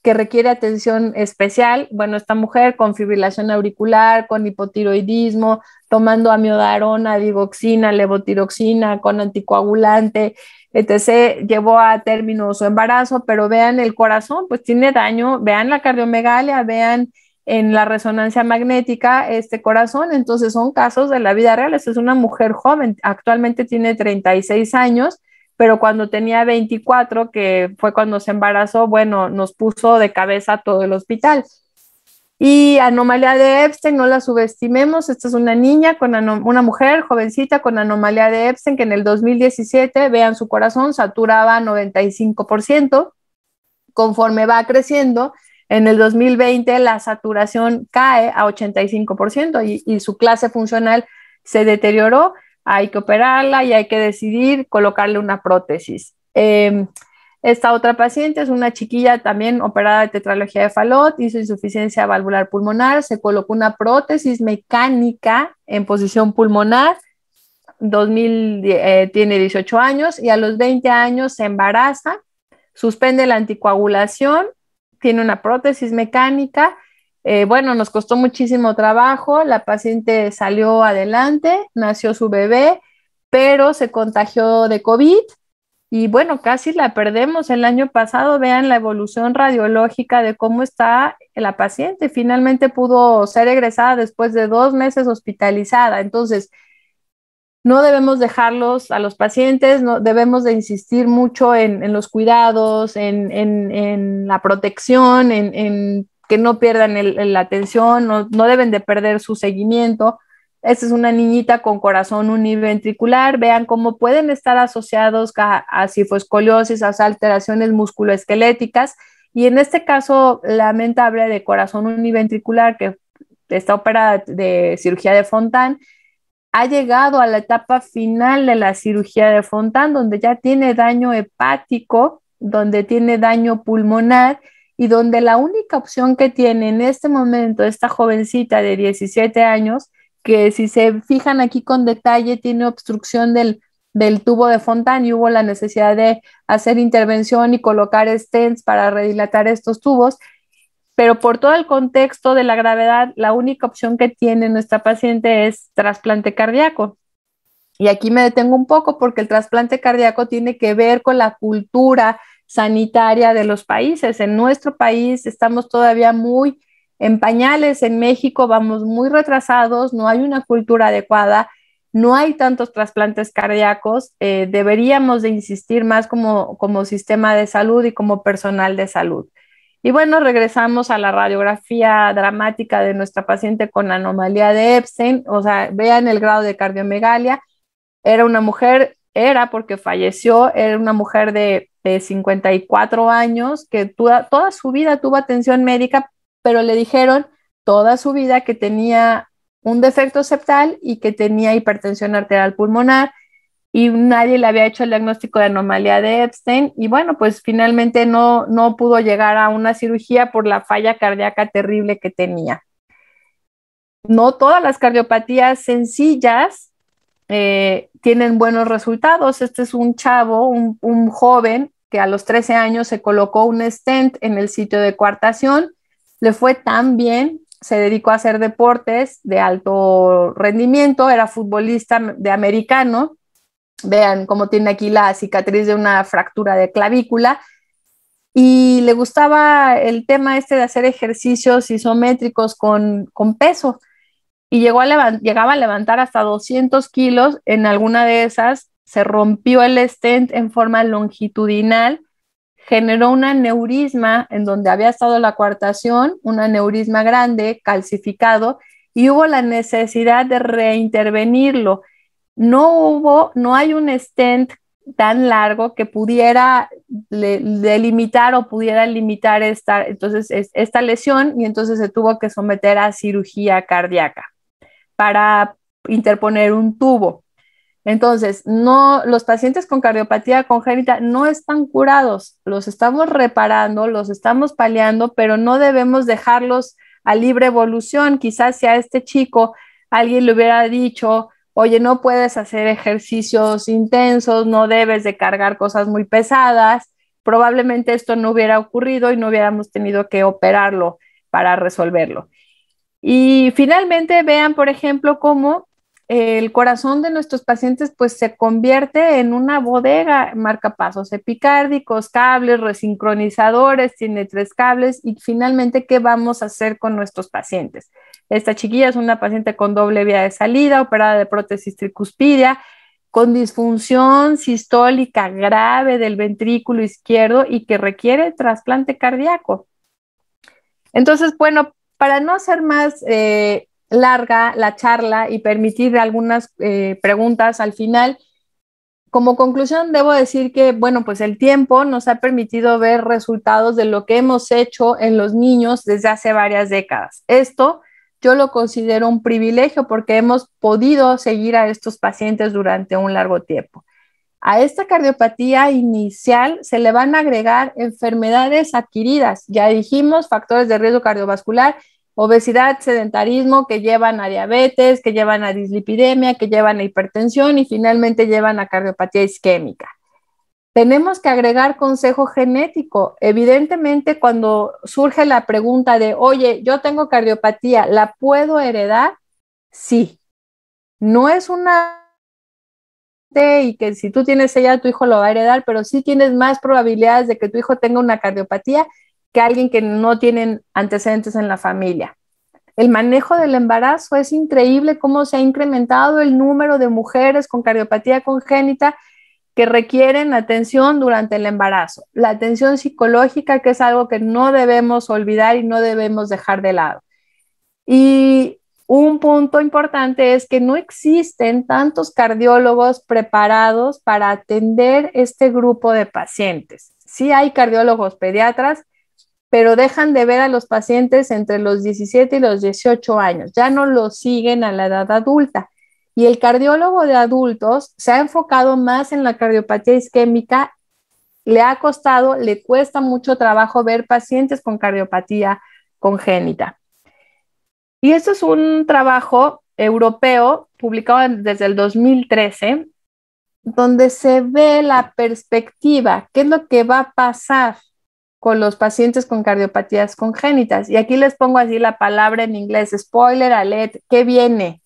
que requiere atención especial. Bueno, esta mujer con fibrilación auricular, con hipotiroidismo, tomando amiodarona, digoxina, levotiroxina, con anticoagulante, etc., llevó a término su embarazo, pero vean el corazón, pues tiene daño, vean la cardiomegalia, vean en la resonancia magnética este corazón. Entonces son casos de la vida real. Esta es una mujer joven, actualmente tiene 36 años, pero cuando tenía 24, que fue cuando se embarazó, bueno, nos puso de cabeza todo el hospital. Y anomalía de Epstein, no la subestimemos, esta es una niña, con una mujer jovencita con anomalía de Epstein que en el 2017, vean su corazón, saturaba 95%, conforme va creciendo, en el 2020 la saturación cae a 85% y, su clase funcional se deterioró. Hay que operarla y hay que decidir colocarle una prótesis. Em, esta otra paciente es una chiquilla también operada de tetralogía de Fallot, hizo insuficiencia valvular pulmonar, se colocó una prótesis mecánica en posición pulmonar, 2000, eh, tiene 18 años y a los 20 años se embaraza, suspende la anticoagulación tiene una prótesis mecánica. Eh, bueno, nos costó muchísimo trabajo, la paciente salió adelante, nació su bebé, pero se contagió de COVID y bueno, casi la perdemos el año pasado. Vean la evolución radiológica de cómo está la paciente. Finalmente pudo ser egresada después de dos meses hospitalizada. Entonces, no debemos dejarlos a los pacientes, no, debemos de insistir mucho en, los cuidados, en, la protección, en, que no pierdan la atención, no, no, deben de perder su seguimiento. Esta es una niñita con corazón univentricular. Vean cómo pueden estar asociados a, a a alteraciones musculoesqueléticas. Y en este caso lamentable de corazón univentricular, que está operada de cirugía de Fontán, ha llegado a la etapa final de la cirugía de Fontán, donde ya tiene daño hepático, donde tiene daño pulmonar y donde la única opción que tiene en este momento esta jovencita de 17 años, que si se fijan aquí con detalle, tiene obstrucción del, tubo de Fontán y hubo la necesidad de hacer intervención y colocar stents para redilatar estos tubos pero por todo el contexto de la gravedad, la única opción que tiene nuestra paciente es trasplante cardíaco. Y aquí me detengo un poco porque el trasplante cardíaco tiene que ver con la cultura sanitaria de los países. En nuestro país estamos todavía muy en pañales, en México vamos muy retrasados, no hay una cultura adecuada, no hay tantos trasplantes cardíacos, eh, deberíamos de insistir más como, como sistema de salud y como personal de salud. Y bueno, regresamos a la radiografía dramática de nuestra paciente con anomalía de Epstein, o sea, vean el grado de cardiomegalia. Era una mujer, era porque falleció, era una mujer de, 54 años que toda su vida tuvo atención médica, pero le dijeron toda su vida que tenía un defecto septal y que tenía hipertensión arterial pulmonar y nadie le había hecho el diagnóstico de anomalía de Epstein y bueno, pues finalmente no, no pudo llegar a una cirugía por la falla cardíaca terrible que tenía. No todas las cardiopatías sencillas eh, tienen buenos resultados. Este es un chavo, un, un joven que a los 13 años se colocó un stent en el sitio de coartación, le fue tan bien se dedicó a hacer deportes de alto rendimiento, era futbolista de americano, Vean cómo tiene aquí la cicatriz de una fractura de clavícula. Y le gustaba el tema este de hacer ejercicios isométricos con, peso. Y llegó llegaba a levantar hasta 200 kilos. En alguna de esas se rompió el stent en forma longitudinal generó un aneurisma en donde había estado la coartación, un aneurisma grande, calcificado, y hubo la necesidad de reintervenirlo no hubo, no hay un stent tan largo que pudiera delimitar o pudiera limitar esta, entonces, esta lesión y entonces se tuvo que someter a cirugía cardíaca para interponer un tubo. Entonces, no, los pacientes con cardiopatía congénita no están curados, los estamos reparando, los estamos paliando, pero no debemos dejarlos a libre evolución. Quizás si a este chico alguien le hubiera dicho, oye, no puedes hacer ejercicios intensos, no debes de cargar cosas muy pesadas, probablemente esto no hubiera ocurrido y no hubiéramos tenido que operarlo para resolverlo. Y finalmente vean, por ejemplo, cómo el corazón de nuestros pacientes pues se convierte en una bodega marcapasos epicárdicos, cables, resincronizadores, tiene tres cables y finalmente qué vamos a hacer con nuestros pacientes. Esta chiquilla es una paciente con doble vía de salida, operada de prótesis tricuspidia, con disfunción sistólica grave del ventrículo izquierdo y que requiere trasplante cardíaco. Entonces, bueno, para no ser más eh, larga la charla y permitir algunas eh, preguntas al final, como conclusión debo decir que, bueno, pues el tiempo nos ha permitido ver resultados de lo que hemos hecho en los niños desde hace varias décadas. Esto yo lo considero un privilegio porque hemos podido seguir a estos pacientes durante un largo tiempo. A esta cardiopatía inicial se le van a agregar enfermedades adquiridas, ya dijimos, factores de riesgo cardiovascular, obesidad, sedentarismo que llevan a diabetes, que llevan a dislipidemia, que llevan a hipertensión y finalmente llevan a cardiopatía isquémica. Tenemos que agregar consejo genético. Evidentemente, cuando surge la pregunta de, oye, yo tengo cardiopatía, ¿la puedo heredar? Sí. No es una y que si tú tienes ella, tu hijo lo va a heredar, pero sí tienes más probabilidades de que tu hijo tenga una cardiopatía que alguien que no tiene antecedentes en la familia. El manejo del embarazo es increíble cómo se ha incrementado el número de mujeres con cardiopatía congénita que requieren atención durante el embarazo. La atención psicológica, que es algo que no debemos olvidar y no debemos dejar de lado. Y un punto importante es que no existen tantos cardiólogos preparados para atender este grupo de pacientes. Sí hay cardiólogos pediatras, pero dejan de ver a los pacientes entre los 17 y los 18 años. Ya no los siguen a la edad adulta. Y el cardiólogo de adultos se ha enfocado más en la cardiopatía isquémica, le ha costado, le cuesta mucho trabajo ver pacientes con cardiopatía congénita. Y esto es un trabajo europeo publicado desde el 2013, donde se ve la perspectiva, qué es lo que va a pasar con los pacientes con cardiopatías congénitas. Y aquí les pongo así la palabra en inglés, spoiler alert, ¿qué viene?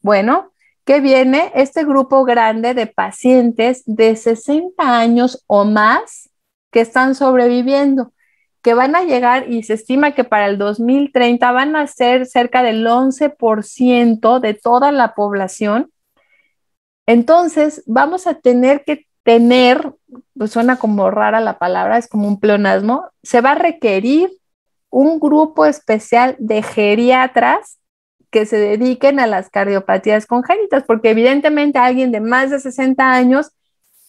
Bueno, que viene este grupo grande de pacientes de 60 años o más que están sobreviviendo, que van a llegar y se estima que para el 2030 van a ser cerca del 11% de toda la población. Entonces, vamos a tener que tener, pues suena como rara la palabra, es como un pleonasmo, se va a requerir un grupo especial de geriatras que se dediquen a las cardiopatías congénitas, porque evidentemente alguien de más de 60 años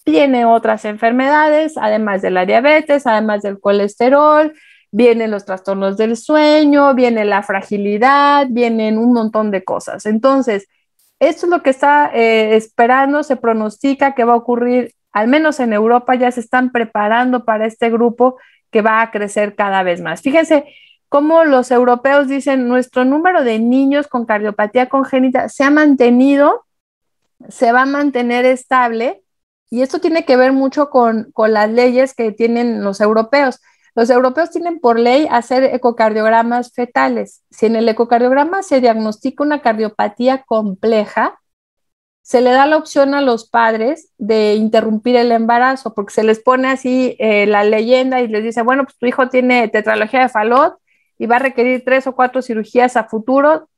tiene otras enfermedades, además de la diabetes, además del colesterol, vienen los trastornos del sueño, viene la fragilidad, vienen un montón de cosas. Entonces, esto es lo que está eh, esperando, se pronostica que va a ocurrir, al menos en Europa ya se están preparando para este grupo que va a crecer cada vez más. Fíjense, como los europeos dicen nuestro número de niños con cardiopatía congénita se ha mantenido, se va a mantener estable. Y esto tiene que ver mucho con, las leyes que tienen los europeos. Los europeos tienen por ley hacer ecocardiogramas fetales. Si en el ecocardiograma se diagnostica una cardiopatía compleja, se le da la opción a los padres de interrumpir el embarazo, porque se les pone así eh, la leyenda y les dice, bueno, pues tu hijo tiene tetralogía de falot, y va a requerir tres o cuatro cirugías a futuro,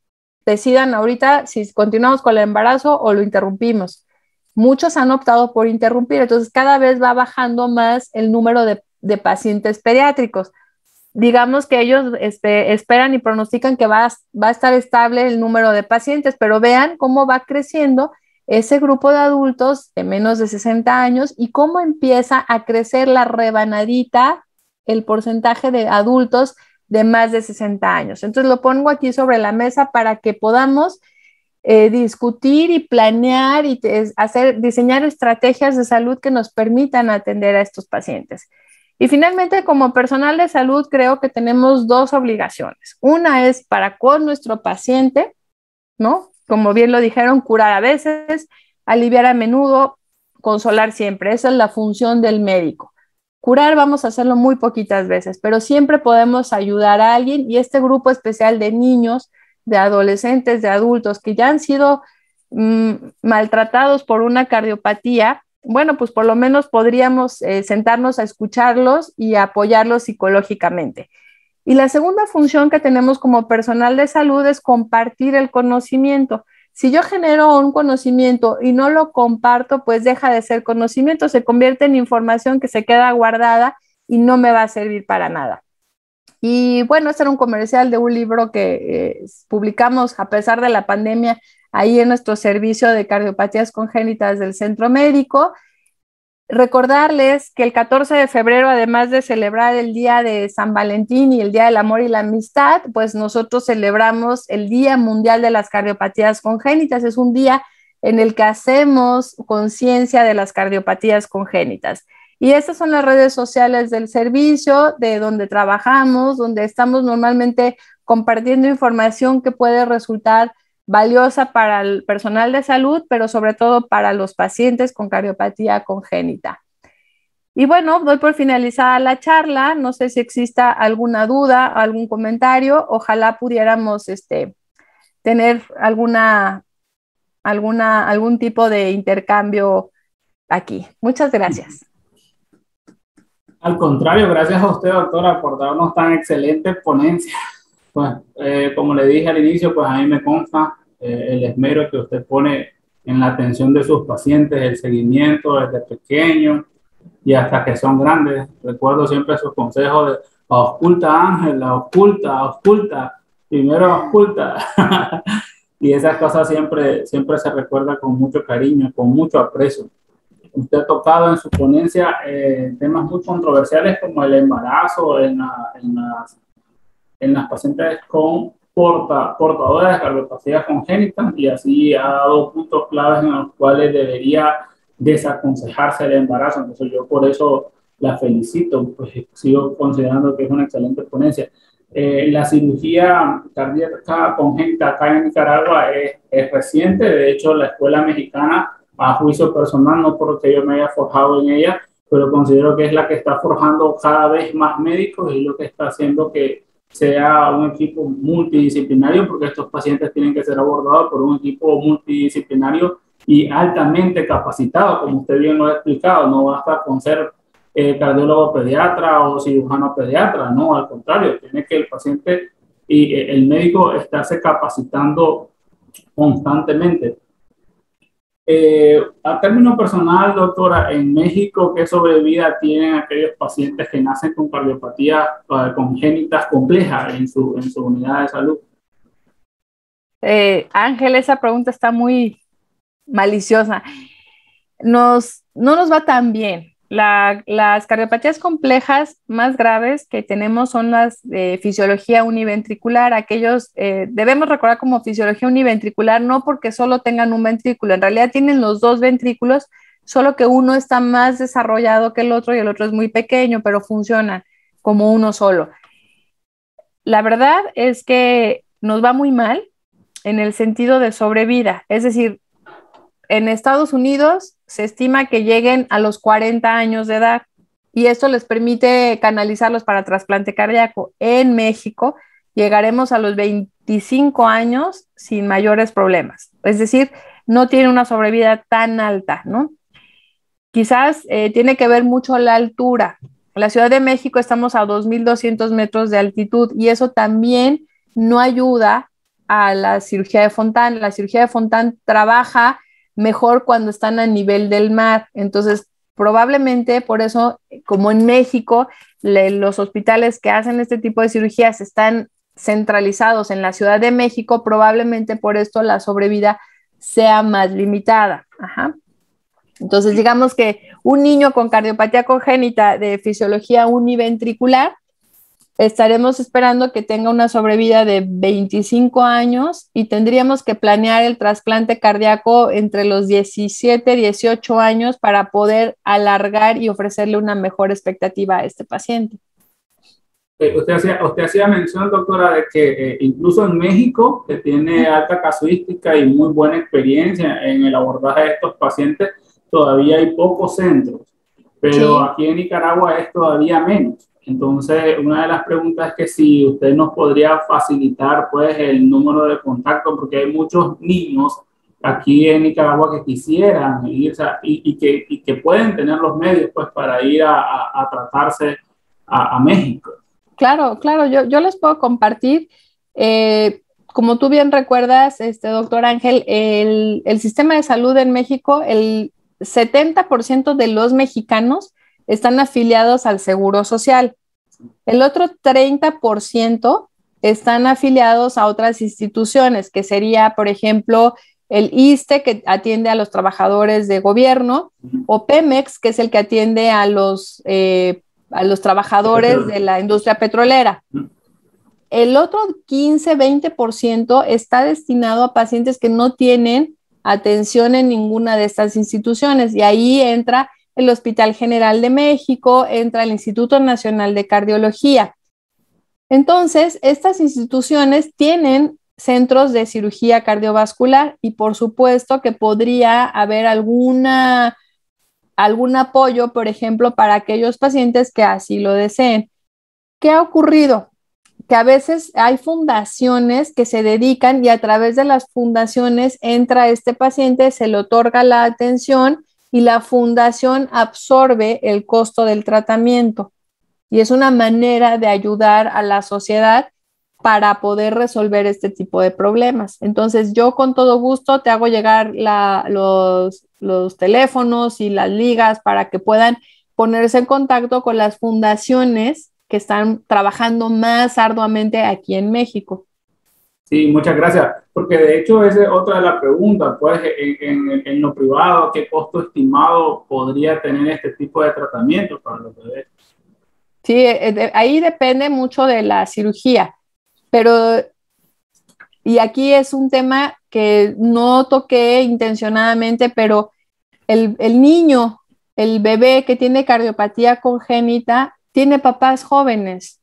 decidan ahorita si continuamos con el embarazo o lo interrumpimos. Muchos han optado por interrumpir, entonces cada vez va bajando más el número de, pacientes pediátricos. Digamos que ellos este, esperan y pronostican que va, va a estar estable el número de pacientes, pero vean cómo va creciendo ese grupo de adultos de menos de 60 años y cómo empieza a crecer la rebanadita, el porcentaje de adultos de más de 60 años. Entonces lo pongo aquí sobre la mesa para que podamos eh, discutir y planear y hacer, diseñar estrategias de salud que nos permitan atender a estos pacientes. Y finalmente, como personal de salud, creo que tenemos dos obligaciones. Una es para con nuestro paciente, ¿no? Como bien lo dijeron, curar a veces, aliviar a menudo, consolar siempre. Esa es la función del médico. Curar vamos a hacerlo muy poquitas veces, pero siempre podemos ayudar a alguien y este grupo especial de niños, de adolescentes, de adultos que ya han sido mm, maltratados por una cardiopatía, bueno, pues por lo menos podríamos eh, sentarnos a escucharlos y apoyarlos psicológicamente. Y la segunda función que tenemos como personal de salud es compartir el conocimiento. Si yo genero un conocimiento y no lo comparto, pues deja de ser conocimiento, se convierte en información que se queda guardada y no me va a servir para nada. Y bueno, este era un comercial de un libro que eh, publicamos a pesar de la pandemia ahí en nuestro servicio de cardiopatías congénitas del centro médico. Recordarles que el 14 de febrero, además de celebrar el Día de San Valentín y el Día del Amor y la Amistad, pues nosotros celebramos el Día Mundial de las Cardiopatías Congénitas. Es un día en el que hacemos conciencia de las cardiopatías congénitas. Y estas son las redes sociales del servicio, de donde trabajamos, donde estamos normalmente compartiendo información que puede resultar valiosa para el personal de salud, pero sobre todo para los pacientes con cardiopatía congénita. Y bueno, doy por finalizada la charla. No sé si exista alguna duda, algún comentario. Ojalá pudiéramos este, tener alguna, alguna, algún tipo de intercambio aquí. Muchas gracias. Al contrario, gracias a usted, doctora, por darnos tan excelente ponencia. Pues, eh, como le dije al inicio, pues a mí me consta eh, el esmero que usted pone en la atención de sus pacientes, el seguimiento desde pequeño y hasta que son grandes. Recuerdo siempre sus consejos de oculta la oculta, oculta, primero oculta. (laughs) y esas cosas siempre, siempre se recuerda con mucho cariño, con mucho aprecio. Usted ha tocado en su ponencia eh, temas muy controversiales como el embarazo, en, en las en las pacientes con porta, portadoras de cardiopatía congénita y así ha dado puntos claves en los cuales debería desaconsejarse el embarazo. Entonces yo por eso la felicito, pues sigo considerando que es una excelente ponencia. Eh, la cirugía cardíaca congénita acá en Nicaragua es, es, reciente, de hecho la escuela mexicana, a juicio personal, no porque yo me haya forjado en ella, pero considero que es la que está forjando cada vez más médicos y lo que está haciendo que sea un equipo multidisciplinario, porque estos pacientes tienen que ser abordados por un equipo multidisciplinario y altamente capacitado, como usted bien lo ha explicado, no basta con ser eh, cardiólogo pediatra o cirujano pediatra, no, al contrario, tiene que el paciente y eh, el médico estarse capacitando constantemente. Eh, a término personal, doctora, en México, ¿qué sobrevida tienen aquellos pacientes que nacen con cardiopatía eh, congénitas complejas en su, unidad de salud? Eh, Ángel, esa pregunta está muy maliciosa. no nos va tan bien las cardiopatías complejas más graves que tenemos son las de fisiología univentricular. Aquellos eh, debemos recordar como fisiología univentricular, no porque solo tengan un ventrículo, en realidad tienen los dos ventrículos, solo que uno está más desarrollado que el otro y el otro es muy pequeño, pero funciona como uno solo. La verdad es que nos va muy mal en el sentido de sobrevida, es decir, en Estados Unidos se estima que lleguen a los 40 años de edad y esto les permite canalizarlos para trasplante cardíaco. En México llegaremos a los 25 años sin mayores problemas, es decir, no tiene una sobrevida tan alta, ¿no? Quizás eh, tiene que ver mucho la altura. En la Ciudad de México estamos a 2.200 metros de altitud y eso también no ayuda a la cirugía de Fontán. La cirugía de Fontán trabaja mejor cuando están a nivel del mar. Entonces, probablemente por eso, como en México, los hospitales que hacen este tipo de cirugías están centralizados en la Ciudad de México, probablemente por esto la sobrevida sea más limitada. Entonces, digamos que un niño con cardiopatía congénita de fisiología univentricular estaremos esperando que tenga una sobrevida de 25 años y tendríamos que planear el trasplante cardíaco entre los 17 y 18 años para poder alargar y ofrecerle una mejor expectativa a este paciente. Eh, usted, hacía, mención, doctora, de que eh, incluso en México, que tiene alta casuística y muy buena experiencia en el abordaje de estos pacientes, todavía hay pocos centros, pero aquí en Nicaragua es todavía menos. Entonces, una de las preguntas es que si usted nos podría facilitar pues el número de contacto, porque hay muchos niños aquí en Nicaragua que quisieran ir y, que, pueden tener los medios pues para ir a, tratarse a, México. Claro, claro, yo, les puedo compartir. Eh, como tú bien recuerdas, este, doctor Ángel, el, el sistema de salud en México, el 70% de los mexicanos están afiliados al Seguro Social. El otro 30% están afiliados a otras instituciones, que sería, por ejemplo, el ISTE, que atiende a los trabajadores de gobierno, o Pemex, que es el que atiende a los, eh, a los trabajadores de la industria petrolera. El otro 15-20% está destinado a pacientes que no tienen atención en ninguna de estas instituciones y ahí entra el Hospital General de México, entra el Instituto Nacional de Cardiología. Entonces, estas instituciones tienen centros de cirugía cardiovascular y por supuesto que podría haber alguna, algún apoyo, por ejemplo, para aquellos pacientes que así lo deseen. ¿Qué ha ocurrido? Que a veces hay fundaciones que se dedican y a través de las fundaciones entra este paciente, se le otorga la atención y la fundación absorbe el costo del tratamiento. Y es una manera de ayudar a la sociedad para poder resolver este tipo de problemas. Entonces, yo con todo gusto te hago llegar los teléfonos y las ligas para que puedan ponerse en contacto con las fundaciones que están trabajando más arduamente aquí en México. Sí, muchas gracias. Porque de hecho es otra de las preguntas, pues en, lo privado, ¿qué costo estimado podría tener este tipo de tratamiento para los bebés? Sí, eh, eh, ahí depende mucho de la cirugía, pero y aquí es un tema que no toqué intencionadamente, pero el, el niño, el bebé que tiene cardiopatía congénita, tiene papás jóvenes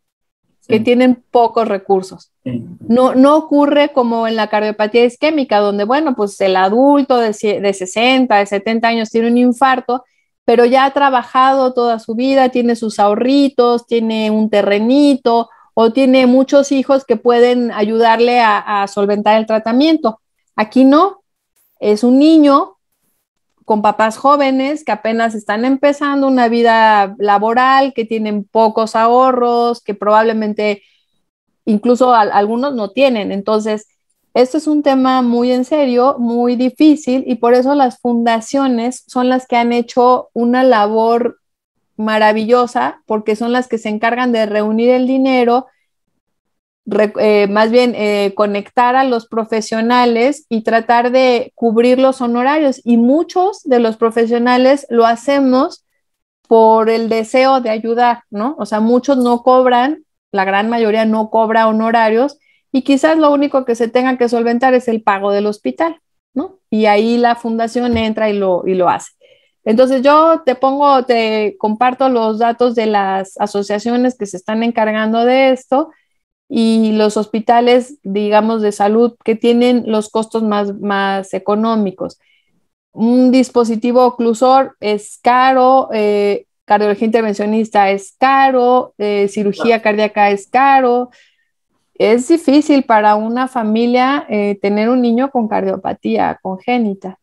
que tienen pocos recursos. No, no ocurre como en la cardiopatía isquémica, donde, bueno, pues el adulto de, 60, de 70 años tiene un infarto, pero ya ha trabajado toda su vida, tiene sus ahorritos, tiene un terrenito o tiene muchos hijos que pueden ayudarle a solventar el tratamiento. Aquí no, es un niño con papás jóvenes que apenas están empezando una vida laboral, que tienen pocos ahorros, que probablemente incluso algunos no tienen. Entonces, esto es un tema muy en serio, muy difícil y por eso las fundaciones son las que han hecho una labor maravillosa porque son las que se encargan de reunir el dinero eh, más bien eh, conectar a los profesionales y tratar de cubrir los honorarios. Y muchos de los profesionales lo hacemos por el deseo de ayudar, ¿no? O sea, muchos no cobran, la gran mayoría no cobra honorarios y quizás lo único que se tenga que solventar es el pago del hospital, ¿no? Y ahí la fundación entra y lo, y lo hace. Entonces yo te pongo, te comparto los datos de las asociaciones que se están encargando de esto y los hospitales, digamos, de salud que tienen los costos más, más económicos. Un dispositivo oclusor es caro, eh, cardiología intervencionista es caro, eh, cirugía cardíaca es caro. Es difícil para una familia eh, tener un niño con cardiopatía congénita.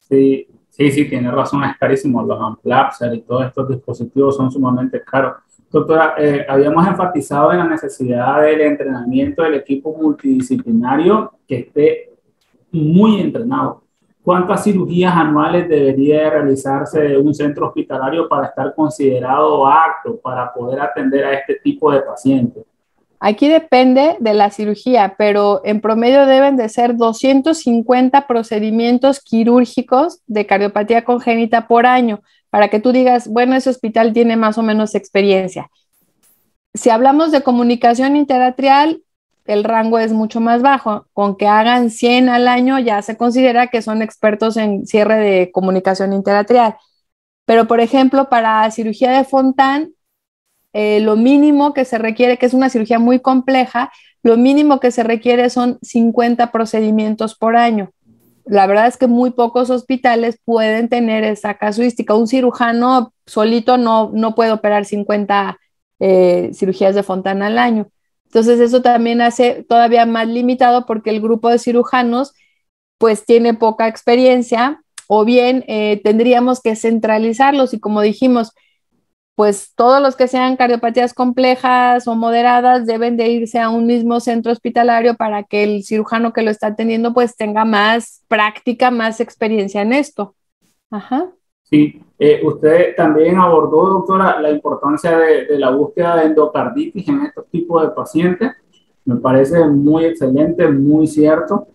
Sí, sí, sí, tiene razón, es carísimo. Los Amplapser y todos estos dispositivos son sumamente caros Doctora, eh, habíamos enfatizado en la necesidad del entrenamiento del equipo multidisciplinario que esté muy entrenado. ¿Cuántas cirugías anuales debería realizarse de un centro hospitalario para estar considerado apto para poder atender a este tipo de pacientes? Aquí depende de la cirugía, pero en promedio deben de ser 250 procedimientos quirúrgicos de cardiopatía congénita por año para que tú digas, bueno, ese hospital tiene más o menos experiencia. Si hablamos de comunicación interatrial, el rango es mucho más bajo. Con que hagan 100 al año ya se considera que son expertos en cierre de comunicación interatrial. Pero, por ejemplo, para cirugía de Fontán, eh, lo mínimo que se requiere, que es una cirugía muy compleja, lo mínimo que se requiere son 50 procedimientos por año. La verdad es que muy pocos hospitales pueden tener esa casuística. Un cirujano solito no, puede operar 50 eh, cirugías de Fontana al año. Entonces eso también hace todavía más limitado porque el grupo de cirujanos pues tiene poca experiencia o bien eh, tendríamos que centralizarlos y como dijimos, pues todos los que sean cardiopatías complejas o moderadas deben de irse a un mismo centro hospitalario para que el cirujano que lo está teniendo pues tenga más práctica, más experiencia en esto. Ajá. Sí, eh, usted también abordó, doctora, la importancia de, la búsqueda de endocarditis en estos tipos de pacientes. Me parece muy excelente, muy cierto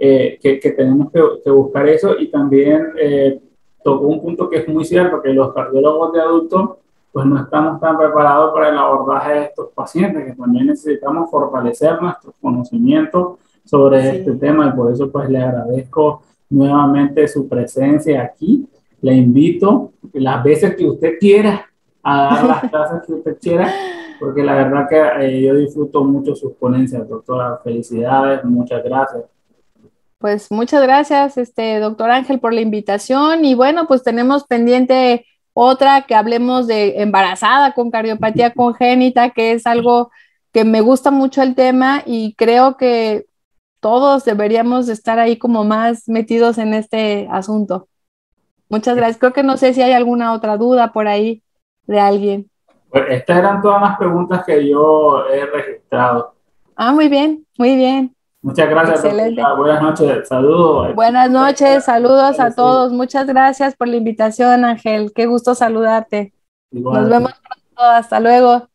eh, que, tenemos que, buscar eso y también... Eh, tocó un punto que es muy cierto, que los cardiólogos de adultos pues no estamos tan preparados para el abordaje de estos pacientes, que también necesitamos fortalecer nuestros conocimientos sobre este tema y por eso pues le agradezco nuevamente su presencia aquí. Le invito las veces que usted quiera a dar las (laughs) clases que usted quiera, porque la verdad que eh, yo disfruto mucho sus ponencias, doctora. Felicidades, muchas gracias. Pues muchas gracias, este doctor Ángel, por la invitación y bueno, pues tenemos pendiente otra que hablemos de embarazada con cardiopatía congénita, que es algo que me gusta mucho el tema y creo que todos deberíamos estar ahí como más metidos en este asunto. Muchas gracias. Creo que no sé si hay alguna otra duda por ahí de alguien. Pues, estas eran todas las preguntas que yo he registrado. Ah, muy bien, muy bien. Muchas gracias. Buenas noches, saludos. Buenas noches, saludos a todos. Muchas gracias por la invitación, Ángel. Qué gusto saludarte. Nos vemos pronto, hasta luego.